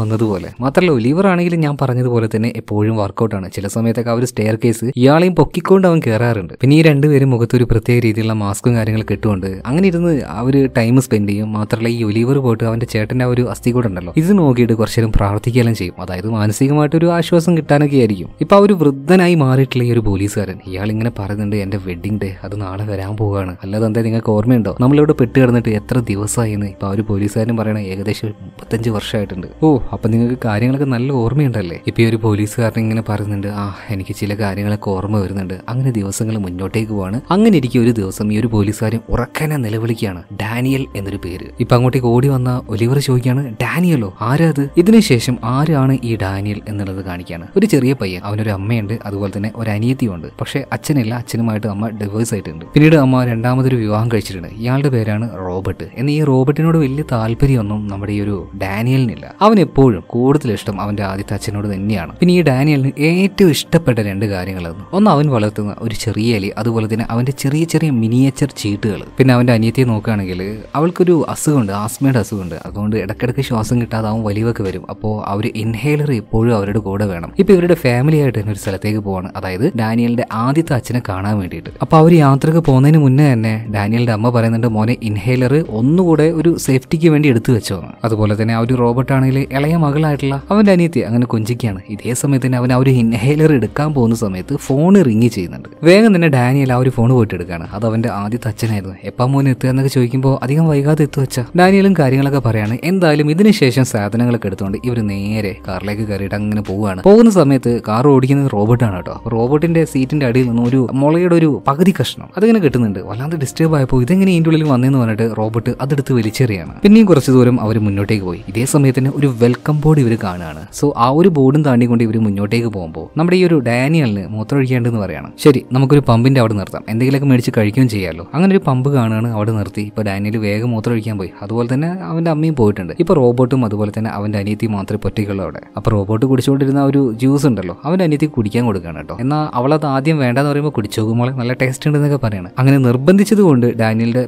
വന്നതുപോലെ മാത്രല്ല ഒലിവർ ആണെങ്കിലും ഞാൻ പറഞ്ഞതുപോലെ തന്നെ എപ്പോഴും വർക്കൗട്ടാണ് ചില സമയത്തൊക്കെ ആ ഒരു സ്റ്റെയർ കേസ് ഇയാളെയും പൊക്കിക്കൊണ്ട് അവൻ കയറാറുണ്ട് പിന്നെ ഈ രണ്ടുപേരും മുഖത്തൊരു പ്രത്യേക രീതിയിലുള്ള മാസ്കും കാര്യങ്ങളും ഇട്ടുകൊണ്ട് അങ്ങനെ ഇരുന്ന് അവര് ടൈം സ്പെൻഡ് ചെയ്യും മാത്രമല്ല ഈ ഒലിവർ പോയിട്ട് അവന്റെ ചേട്ടന്റെ ഒരു അസ്ഥി കൂടെ ഉണ്ടല്ലോ ഇത് നോക്കിയിട്ട് കുറച്ചേരും പ്രാർത്ഥിക്കുകയും ചെയ്യും അതായത് മാനസികമായിട്ടൊരു ആശ്വാസം കിട്ടാനൊക്കെ ആയിരിക്കും ഇപ്പൊ ആ ഒരു വൃദ്ധനായി മാറിയിട്ടുള്ള ഈ ഒരു പോലീസുകാരൻ ഇയാൾ ഇങ്ങനെ പറയുന്നുണ്ട് എന്റെ വെഡിങ് ഡേ അത് നാളെ വരാൻ പോവുകയാണ് അല്ലാതെ എന്താ നിങ്ങൾക്ക് ഓർമ്മയുണ്ടോ നമ്മളിവിടെ പെട്ട് കിടന്നിട്ട് എത്ര ദിവസമായി ഇപ്പൊ ആ ഒരു പോലീസുകാരൻ പറയണ ഏകദേശം ഏകദേശം മുപ്പത്തഞ്ച് വർഷമായിട്ടുണ്ട് ഓ അപ്പൊ നിങ്ങൾക്ക് കാര്യങ്ങളൊക്കെ നല്ല ഓർമ്മയുണ്ടല്ലേ ഇപ്പൊ ഈ ഒരു പോലീസുകാരൻ ഇങ്ങനെ പറയുന്നുണ്ട് ആ എനിക്ക് ചില കാര്യങ്ങളൊക്കെ ഓർമ്മ വരുന്നുണ്ട് അങ്ങനെ ദിവസങ്ങൾ മുന്നോട്ടേക്ക് പോവാണ് അങ്ങനെ ഇരിക്കും ഒരു ദിവസം ഈ ഒരു പോലീസുകാരൻ ഉറക്കനെ നിലവിളിക്കുകയാണ് ഡാനിയൽ എന്നൊരു പേര് ഇപ്പൊ അങ്ങോട്ടേക്ക് ഓടി വന്ന ഒലിവർ ചോദിക്കുകയാണ് ഡാനിയലോ ആരാ അത് ഇതിനുശേഷം ആരാണ് ഈ ഡാനിയൽ എന്നുള്ളത് കാണിക്കുകയാണ് ഒരു ചെറിയ പയ്യൻ അവനൊരു അമ്മയുണ്ട് അതുപോലെ തന്നെ ഒരു അനിയത്തിയുണ്ട് പക്ഷെ അച്ഛനില്ല അച്ഛനുമായിട്ട് അമ്മ ഡിവേഴ്സ് ആയിട്ടുണ്ട് പിന്നീട് അമ്മ രണ്ടാമതൊരു വിവാഹം കഴിച്ചിട്ടുണ്ട് ഇയാളുടെ പേരാണ് റോബർട്ട് എന്നാൽ ഈ റോബർട്ടിനോട് വലിയ താല്പര്യമൊന്നും നമ്മുടെ ഈ ഒരു ഡാനിയലിനില്ല അവൻ എപ്പോഴും കൂടുതൽ ഇഷ്ടം അവന്റെ ആദ്യത്തെ അച്ഛനോട് തന്നെയാണ് പിന്നെ ഈ ഡാനിയലിന് ഏറ്റവും ഇഷ്ടപ്പെട്ട രണ്ട് കാര്യങ്ങളായിരുന്നു ഒന്ന് അവൻ വളർത്തുന്ന ഒരു ചെറിയ എലി അതുപോലെ തന്നെ അവന്റെ ചെറിയ ചെറിയ മിനിയേച്ചർ ചീട്ടുകൾ പിന്നെ അവന്റെ അനിയത്തിയെ നോക്കുകയാണെങ്കിൽ അവൾക്കൊരു അസുഖമുണ്ട് ആസ്മയുടെ അസുഖമുണ്ട് അതുകൊണ്ട് ഇടക്കിടക്ക് ശ്വാസം കിട്ടാതെ അവൻ വലിവൊക്കെ വരും അപ്പോൾ അവർ ഇൻഹേലർ എപ്പോഴും അവരുടെ കൂടെ വേണം ഇപ്പൊ ഇവരുടെ ഫാമിലി ആയിട്ട് തന്നെ ഒരു സ്ഥലത്തേക്ക് പോവാണ് അതായത് ഡാനിയലിന്റെ ആദ്യത്തെ അച്ഛനെ കാണാൻ വേണ്ടിയിട്ട് അപ്പോൾ അവർ യാത്രക്ക് പോകുന്നതിന് മുന്നേ തന്നെ ഡാനിയലിന്റെ അമ്മ പറയുന്നുണ്ട് മോനെ ഇൻഹേലർ ഒന്നുകൂടെ ഒരു സേഫ്റ്റിക്ക് വേണ്ടി എടുത്തു വെച്ചോ തോന്നുന്നു അതുപോലെ തന്നെ ആ ഒരു റോബോട്ട് ആണെങ്കിൽ ഇളയ മകളായിട്ടുള്ള അവന്റെ അനിയത്തി അങ്ങനെ കൊഞ്ചിക്കുകയാണ് ഇതേ സമയത്ത് തന്നെ അവൻ ആ ഒരു ഇൻഹേലർ എടുക്കാൻ പോകുന്ന സമയത്ത് ഫോൺ റിങ് ചെയ്യുന്നുണ്ട് വേഗം തന്നെ ഡാനിയൽ ആ ഒരു ഫോൺ പോയിട്ട് എടുക്കുകയാണ് അത് അവന്റെ ആദ്യത്തെ അച്ഛനായിരുന്നു എപ്പാ മോൻ എത്തുക എന്നൊക്കെ ചോദിക്കുമ്പോൾ അധികം വൈകാതെ എത്തു വെച്ചാൽ ഡാനിയലും കാര്യങ്ങളൊക്കെ പറയാണ് എന്തായാലും ഇതിന് ശേഷം സാധനങ്ങളൊക്കെ എടുത്തുകൊണ്ട് ഇവർ നേരെ കാറിലേക്ക് കയറിയിട്ട് അങ്ങനെ പോവുകയാണ് പോകുന്ന സമയത്ത് കാർ ഓടിക്കുന്നത് റോബോട്ടാണ് കേട്ടോ റോബോട്ടിന്റെ സീറ്റിന്റെ അടിയിൽ നിന്ന് ഒരു മുളയുടെ ഒരു പകുതി കഷ്ണം അതിങ്ങനെ കിട്ടുന്നുണ്ട് വല്ലാതെ ഡിസ്റ്റർബ് ആയപ്പോൾ ഇതെങ്ങനെ ഇതിൻ്റെ ഉള്ളിൽ വന്നെന്ന് പറഞ്ഞിട്ട് റോബോട്ട് അതെടുത്ത് വലിച്ചെറിയാണ് പിന്നെയും കുറച്ച് ദൂരം അവർ മുന്നോട്ടേക്ക് പോയി ഇതേ സമയത്തിന് ഒരു വെൽക്കം ബോർഡ് ഇവർ കാണുകയാണ് സോ ആ ഒരു ബോർഡും താണ്ടിക്കൊണ്ട് ഇവർ മുന്നോട്ടേക്ക് പോകുമ്പോൾ നമ്മുടെ ഈ ഒരു ഡാനിയലിന് മൂത്രമൊഴിക്കേണ്ടെന്ന് പറയണം ശരി നമുക്കൊരു പമ്പിന്റെ അവിടെ നിർത്താം എന്തെങ്കിലുമൊക്കെ മേടിച്ച് കഴിക്കുകയും ചെയ്യാമല്ലോ അങ്ങനെ ഒരു പമ്പ് കാണുകയാണ് അവിടെ നിർത്തി ഇപ്പൊ ഡാനിയൽ വേഗം ഒഴിക്കാൻ പോയി അതുപോലെ തന്നെ അവന്റെ അമ്മയും പോയിട്ടുണ്ട് ഇപ്പൊ റോബോട്ടും അതുപോലെ തന്നെ അവന്റെ അനിയത്തി മാത്രമേ പറ്റിക്കുള്ളൂ അവിടെ അപ്പോൾ റോബോട്ട് കുടിച്ചുകൊണ്ടിരുന്ന ഒരു ജ്യൂസ് ഉണ്ടല്ലോ അവന്റെ അനിയത്തി കുടിക്കാൻ കൊടുക്കുകയാണ് കേട്ടോ എന്നാൽ അവളത് ആദ്യം വേണ്ടെന്ന് പറയുമ്പോൾ കുടിച്ചോക്കുമ്പോൾ നല്ല ടേസ്റ്റ് ഉണ്ടെന്നൊക്കെ പറയണം അങ്ങനെ നിർബന്ധിച്ചത് കൊണ്ട്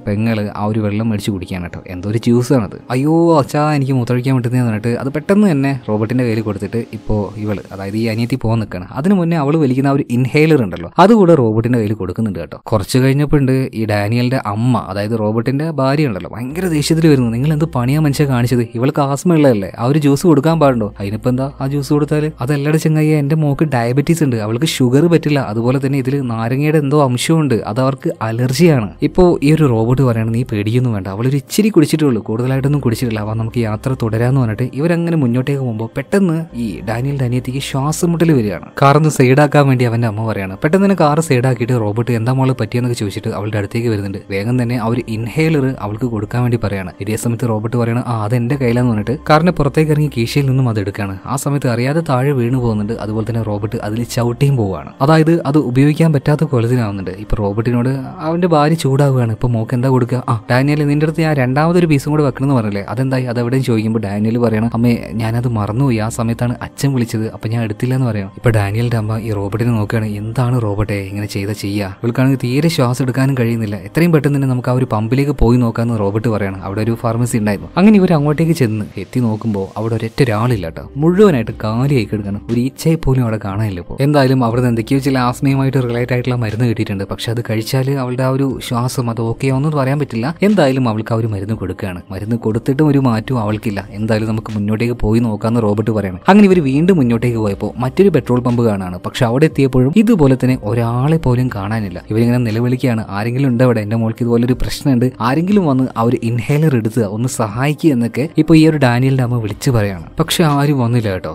പെങ്ങള് ആ ഒരു വെള്ളം മേടിച്ച് കുടിക്കാൻ കേട്ടോ എന്തോ ഒരു ആണത് അയ്യോ അച്ഛാ എനിക്ക് മൂത്രമൊഴിക്കാൻ പറ്റുന്നതെന്ന് പറഞ്ഞിട്ട് അത് പെട്ടെന്ന് തന്നെ റോബർട്ടിൻ്റെ കയ്യിൽ കൊടുത്തിട്ട് ഇപ്പോൾ ഇവൾ അതായത് ഈ അനിയത്തി പോകാൻ നിൽക്കുകയാണ് അതിന് മുന്നേ അവൾ വലിക്കുന്ന ഒരു ഇൻഹേലർ ഉണ്ടല്ലോ അതുകൂടെ റോബർട്ടിൻ്റെ കയ്യിൽ കൊടുക്കുന്നുണ്ട് കേട്ടോ കുറച്ച് കഴിഞ്ഞപ്പോൾ ഉണ്ട് ഈ ഡാനിയലിൻ്റെ അമ്മ അതായത് റോബർട്ടിൻ്റെ ഭാര്യ ഉണ്ടല്ലോ ഭയങ്കര ദേഷ്യത്തിൽ വരുന്നു നിങ്ങൾ എന്ത് പണിയാ മനുഷ്യ കാണിച്ചത് ഇവൾക്ക് ആസ്മ ഉള്ളതല്ലേ ആ ഒരു ജ്യൂസ് കൊടുക്കാൻ പാടുണ്ടോ അതിനിപ്പോൾ എന്താ ആ ജ്യൂസ് കൊടുത്താൽ അതല്ലടെ ചെങ്ങയ്യ എൻ്റെ മോക്ക് ഡയബറ്റീസ് ഉണ്ട് അവൾക്ക് ഷുഗർ പറ്റില്ല അതുപോലെ തന്നെ ഇതിൽ നാരങ്ങയുടെ എന്തോ അംശമുണ്ട് അത് അവർക്ക് അലർജിയാണ് ഇപ്പോൾ ഈ ഒരു റോബോട്ട് പറയുകയാണെങ്കിൽ നീ പേടിയൊന്നും വേണ്ട അവളൊരു ഇച്ചിരി കുടിച്ചിട്ടുള്ളൂ കൂടുതലായിട്ടൊന്നും കുടിച്ചിട്ടില്ല സെറ്റിലാവാം നമുക്ക് യാത്ര തുടരാന്ന് പറഞ്ഞിട്ട് ഇവരങ്ങനെ മുന്നോട്ടേക്ക് പോകുമ്പോൾ പെട്ടെന്ന് ഈ ഡാനിയൽ ഡാനിയത്തേക്ക് ശ്വാസം മുട്ടൽ വരികയാണ് കാറൊന്ന് സൈഡാക്കാൻ വേണ്ടി അവൻ്റെ അമ്മ പറയാണ് പെട്ടെന്ന് തന്നെ കാർ സൈഡാക്കിയിട്ട് റോബർട്ട് എന്താ മോള് പറ്റിയെന്നൊക്കെ ചോദിച്ചിട്ട് അവളുടെ അടുത്തേക്ക് വരുന്നുണ്ട് വേഗം തന്നെ അവർ ഇൻഹേലർ അവൾക്ക് കൊടുക്കാൻ വേണ്ടി പറയാണ് ഇതേ സമയത്ത് റോബർട്ട് പറയാണ് ആ അത് എൻ്റെ കയ്യിലാന്ന് പറഞ്ഞിട്ട് കാറിനെ പുറത്തേക്ക് ഇറങ്ങി കീശയിൽ നിന്നും അത് എടുക്കുകയാണ് ആ സമയത്ത് അറിയാതെ താഴെ വീണു പോകുന്നുണ്ട് അതുപോലെ തന്നെ റോബർട്ട് അതിൽ ചവിട്ടിയും പോവുകയാണ് അതായത് അത് ഉപയോഗിക്കാൻ പറ്റാത്ത കൊലത്തിനാവുന്നുണ്ട് ഇപ്പൊ റോബർട്ടിനോട് അവന്റെ ഭാര്യ ചൂടാവുകയാണ് ഇപ്പൊ മോക്ക് എന്താ കൊടുക്കുക ആ ഡാനിയൽ നിന്റെ അടുത്ത് ഞാൻ രണ്ടാമതൊരു പീസും കൂടെ വെക്കണമെന്ന് പറഞ്ഞില്ലേ അത് എന്തായി അതെവിടെയും ചോദിക്കുമ്പോൾ ഡാനിയൽ പറയണം അമ്മേ ഞാനത് മറന്നുപോയി ആ സമയത്താണ് അച്ഛൻ വിളിച്ചത് അപ്പൊ ഞാൻ എടുത്തില്ല എന്ന് പറയണം ഇപ്പൊ ഡാനിയലിന്റെ അമ്മ ഈ റോബോട്ടിനെ നോക്കുകയാണ് എന്താണ് റോബോട്ടെ ഇങ്ങനെ ചെയ്ത ചെയ്യുക ഇവൾക്കാണെങ്കിൽ തീരെ ശ്വാസം എടുക്കാനും കഴിയുന്നില്ല എത്രയും പെട്ടെന്ന് തന്നെ നമുക്ക് ആ ഒരു പമ്പിലേക്ക് പോയി നോക്കാന്ന് റോബോട്ട് പറയണം അവിടെ ഒരു ഫാർമസി ഉണ്ടായിരുന്നു അങ്ങനെ ഇവർ അങ്ങോട്ടേക്ക് ചെന്ന് എത്തി നോക്കുമ്പോൾ അവിടെ ഒരൊറ്റ ഒരാളില്ല കേട്ടോ മുഴുവനായിട്ട് കാലിയായി കിടക്കണം ഒരു ഈച്ചയെ പോലും അവിടെ കാണാനില്ല ഇപ്പോൾ എന്തായാലും അവിടെ നിന്ന് എന്തൊക്കെയോ ചില ആസ്മയുമായിട്ട് റിലേറ്റ് ആയിട്ടുള്ള മരുന്ന് കിട്ടിയിട്ടുണ്ട് പക്ഷെ അത് കഴിച്ചാൽ അവളുടെ ആ ഒരു ശ്വാസം അത് ഓക്കെ ആവുമെന്ന് പറയാൻ പറ്റില്ല എന്തായാലും അവൾക്ക് ആ ഒരു മരുന്ന് കൊടുക്കുകയാണ് മരുന്ന് കൊടുത്തിട്ടും ഒരു ഒരു മാറ്റവും അവൾക്കില്ല എന്തായാലും നമുക്ക് മുന്നോട്ടേക്ക് പോയി നോക്കാന്ന് റോബർട്ട് പറയണം അങ്ങനെ ഇവർ വീണ്ടും മുന്നോട്ടേക്ക് പോയപ്പോൾ മറ്റൊരു പെട്രോൾ പമ്പ് കാണാണ് പക്ഷെ അവിടെ എത്തിയപ്പോഴും ഇതുപോലെ തന്നെ ഒരാളെ പോലും കാണാനില്ല ഇവരിങ്ങനെ നിലവിളിക്കുകയാണ് ആരെങ്കിലും ഉണ്ട് അവിടെ എന്റെ മോൾക്ക് ഇതുപോലെ ഒരു പ്രശ്നമുണ്ട് ആരെങ്കിലും വന്ന് ആ ഒരു ഇൻഹേലർ എടുത്തുക ഒന്ന് സഹായിക്കുക എന്നൊക്കെ ഇപ്പൊ ഈ ഒരു ഡാനിയലിന്റെ അമ്മ വിളിച്ചു പറയാണ് പക്ഷെ ആരും വന്നില്ല കേട്ടോ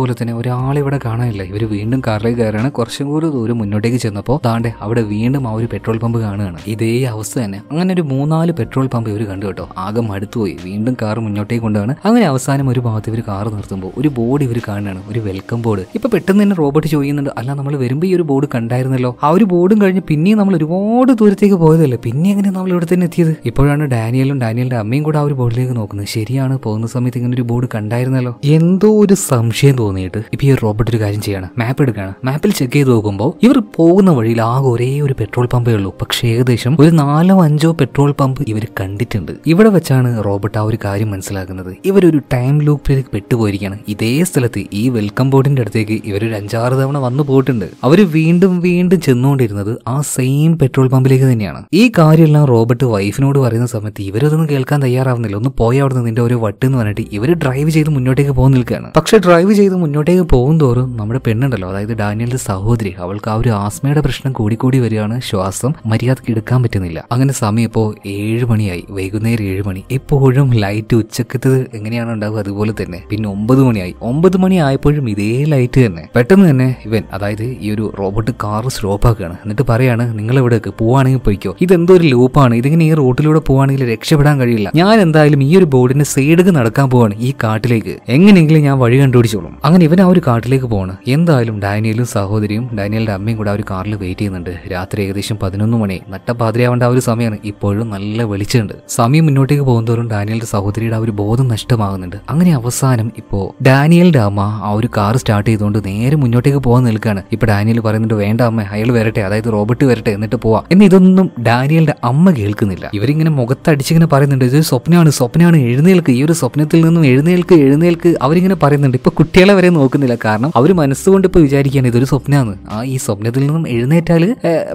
പോലെ തന്നെ ഒരാളെ ഇവിടെ കാണാനില്ല ഇവർ വീണ്ടും കാറിലേക്ക് കയറുകയാണ് കുറച്ചും കൂടി ദൂരം മുന്നോട്ടേക്ക് ചെന്നപ്പോൾ താണ്ടെ അവിടെ വീണ്ടും ആ ഒരു പെട്രോൾ പമ്പ് കാണുകയാണ് ഇതേ അവസ്ഥ തന്നെ അങ്ങനെ ഒരു മൂന്നാല് പെട്രോൾ പമ്പ് ഇവർ കണ്ടു കേട്ടോ ആകെ മടുത്തുപോയി വീണ്ടും കാർ മുന്നോട്ടേക്ക് കൊണ്ടുപോകണം അങ്ങനെ അവസാനം ഒരു ഭാഗത്ത് ഇവർ കാർ നിർത്തുമ്പോൾ ഒരു ബോർഡ് ഇവർ കാണുകയാണ് ഒരു വെൽക്കം ബോർഡ് ഇപ്പൊ പെട്ടെന്ന് തന്നെ റോബോട്ട് ചോദിക്കുന്നുണ്ട് അല്ല നമ്മൾ വരുമ്പോൾ ഈ ഒരു ബോർഡ് കണ്ടായിരുന്നല്ലോ ആ ഒരു ബോർഡും കഴിഞ്ഞ് പിന്നെയും നമ്മൾ ഒരുപാട് ദൂരത്തേക്ക് പോയതല്ലേ പിന്നെ എങ്ങനെ നമ്മൾ ഇവിടെ തന്നെ എത്തിയത് ഇപ്പോഴാണ് ഡാനിയലും ഡാനിയലിന്റെ അമ്മയും കൂടെ ആ ഒരു ബോർഡിലേക്ക് നോക്കുന്നത് ശരിയാണ് പോകുന്ന സമയത്ത് ഇങ്ങനെ ഒരു ബോർഡ് കണ്ടായിരുന്നല്ലോ എന്തോ ഒരു സംശയം തോന്നിയിട്ട് ഇപ്പൊ ഈ റോബോട്ട് ഒരു കാര്യം ചെയ്യണം മാപ്പ് എടുക്കുകയാണ് മാപ്പിൽ ചെക്ക് ചെയ്ത് നോക്കുമ്പോൾ ഇവർ പോകുന്ന വഴിയിൽ ആകെ ഒരേ ഒരു പെട്രോൾ പമ്പേ ഉള്ളൂ പക്ഷേ ഏകദേശം ഒരു നാലോ അഞ്ചോ പെട്രോൾ പമ്പ് ഇവർ കണ്ടിട്ടുണ്ട് ഇവിടെ വെച്ചാണ് റോബോട്ട് ആ ഒരു ഒരു കാര്യം മനസ്സിലാക്കുന്നത് ഇവരൊരു ടൈം ലൂപ്പിലേക്ക് പെട്ടുപോയിരിക്കുകയാണ് ഇതേ സ്ഥലത്ത് ഈ വെൽക്കം ബോർഡിന്റെ അടുത്തേക്ക് ഇവരൊരു അഞ്ചാറ് തവണ വന്നു പോയിട്ടുണ്ട് അവർ വീണ്ടും വീണ്ടും ചെന്നുകൊണ്ടിരുന്നത് ആ സെയിം പെട്രോൾ പമ്പിലേക്ക് തന്നെയാണ് ഈ കാര്യമെല്ലാം റോബർട്ട് വൈഫിനോട് പറയുന്ന സമയത്ത് ഇവരതൊന്നും കേൾക്കാൻ തയ്യാറാവുന്നില്ല ഒന്ന് പോയി അവിടെ നിന്റെ ഒരു വട്ട് എന്ന് പറഞ്ഞിട്ട് ഇവർ ഡ്രൈവ് ചെയ്ത് മുന്നോട്ടേക്ക് പോകാൻ നിൽക്കുകയാണ് പക്ഷെ ഡ്രൈവ് ചെയ്ത് മുന്നോട്ടേക്ക് പോകും തോറും നമ്മുടെ പെണ്ണുണ്ടല്ലോ അതായത് ഡാനിയലിന്റെ സഹോദരി അവൾക്ക് ആ ഒരു ആസ്മയുടെ പ്രശ്നം കൂടിക്കൂടി വരികയാണ് ശ്വാസം മര്യാദക്ക് എടുക്കാൻ പറ്റുന്നില്ല അങ്ങനെ സമയം ഇപ്പോൾ ഏഴ് മണിയായി വൈകുന്നേരം ഏഴ് മണി എപ്പോഴും ലൈറ്റ് ഉച്ചക്കത്തത് എങ്ങനെയാണ് ഉണ്ടാവുക അതുപോലെ തന്നെ പിന്നെ ഒമ്പത് മണിയായി ഒമ്പത് മണി ആയപ്പോഴും ഇതേ ലൈറ്റ് തന്നെ പെട്ടെന്ന് തന്നെ ഇവൻ അതായത് ഈ ഒരു റോബോട്ട് കാർ ആക്കുകയാണ് എന്നിട്ട് പറയാണ് നിങ്ങൾ എവിടെയൊക്കെ പോവാണെങ്കിൽ പോയിക്കോ ഇതെന്തോ ഒരു ലൂപ്പാണ് ഇതിങ്ങനെ ഈ റോട്ടിലൂടെ പോവാണെങ്കിൽ രക്ഷപ്പെടാൻ കഴിയില്ല ഞാൻ എന്തായാലും ഈ ഒരു ബോർഡിന്റെ സൈഡിലേക്ക് നടക്കാൻ പോവാണ് ഈ കാട്ടിലേക്ക് എങ്ങനെയെങ്കിലും ഞാൻ വഴി കണ്ടുപിടിച്ചോളും അങ്ങനെ ഇവൻ ആ ഒരു കാട്ടിലേക്ക് പോവാണ് എന്തായാലും ഡാനിയലും സഹോദരിയും ഡാനിയലിന്റെ അമ്മയും കൂടെ ആ ഒരു കാറിൽ വെയിറ്റ് ചെയ്യുന്നുണ്ട് രാത്രി ഏകദേശം പതിനൊന്ന് മണി നട്ടപ്പാതിരയാവേണ്ട ആ ഒരു സമയമാണ് ഇപ്പോഴും നല്ല വെളിച്ചുണ്ട് സമയം മുന്നോട്ടേക്ക് പോകുന്നതോറും ഡാനിയലിന്റെ സഹോദരിയുടെ ആ ഒരു ബോധം നഷ്ടമാകുന്നുണ്ട് അങ്ങനെ അവസാനം ഇപ്പോൾ ഡാനിയലിന്റെ അമ്മ ആ ഒരു കാർ സ്റ്റാർട്ട് ചെയ്തുകൊണ്ട് നേരെ മുന്നോട്ടേക്ക് പോകാൻ നിൽക്കുകയാണ് ഇപ്പൊ ഡാനിയൽ പറയുന്നുണ്ട് വേണ്ട അമ്മ അയാൾ വരട്ടെ അതായത് റോബർട്ട് വരട്ടെ എന്നിട്ട് പോവാം എന്ന് ഇതൊന്നും ഡാനിയലിന്റെ അമ്മ കേൾക്കുന്നില്ല ഇവരിങ്ങനെ മുഖത്തടിച്ചിങ്ങനെ പറയുന്നുണ്ട് ഇതൊരു സ്വപ്നമാണ് സ്വപ്നമാണ് എഴുന്നേൽക്ക് ഈ ഒരു സ്വപ്നത്തിൽ നിന്നും എഴുന്നേൽക്ക് എഴുന്നേൽക്ക് അവരിങ്ങനെ പറയുന്നുണ്ട് ഇപ്പൊ കുട്ടികളെ വരെ നോക്കുന്നില്ല കാരണം അവർ മനസ്സുകൊണ്ട് ഇപ്പൊ വിചാരിക്കുകയാണ് ഇതൊരു സ്വപ്നമാണ് ആ ഈ സ്വപ്നത്തിൽ നിന്നും എഴുന്നേറ്റാൽ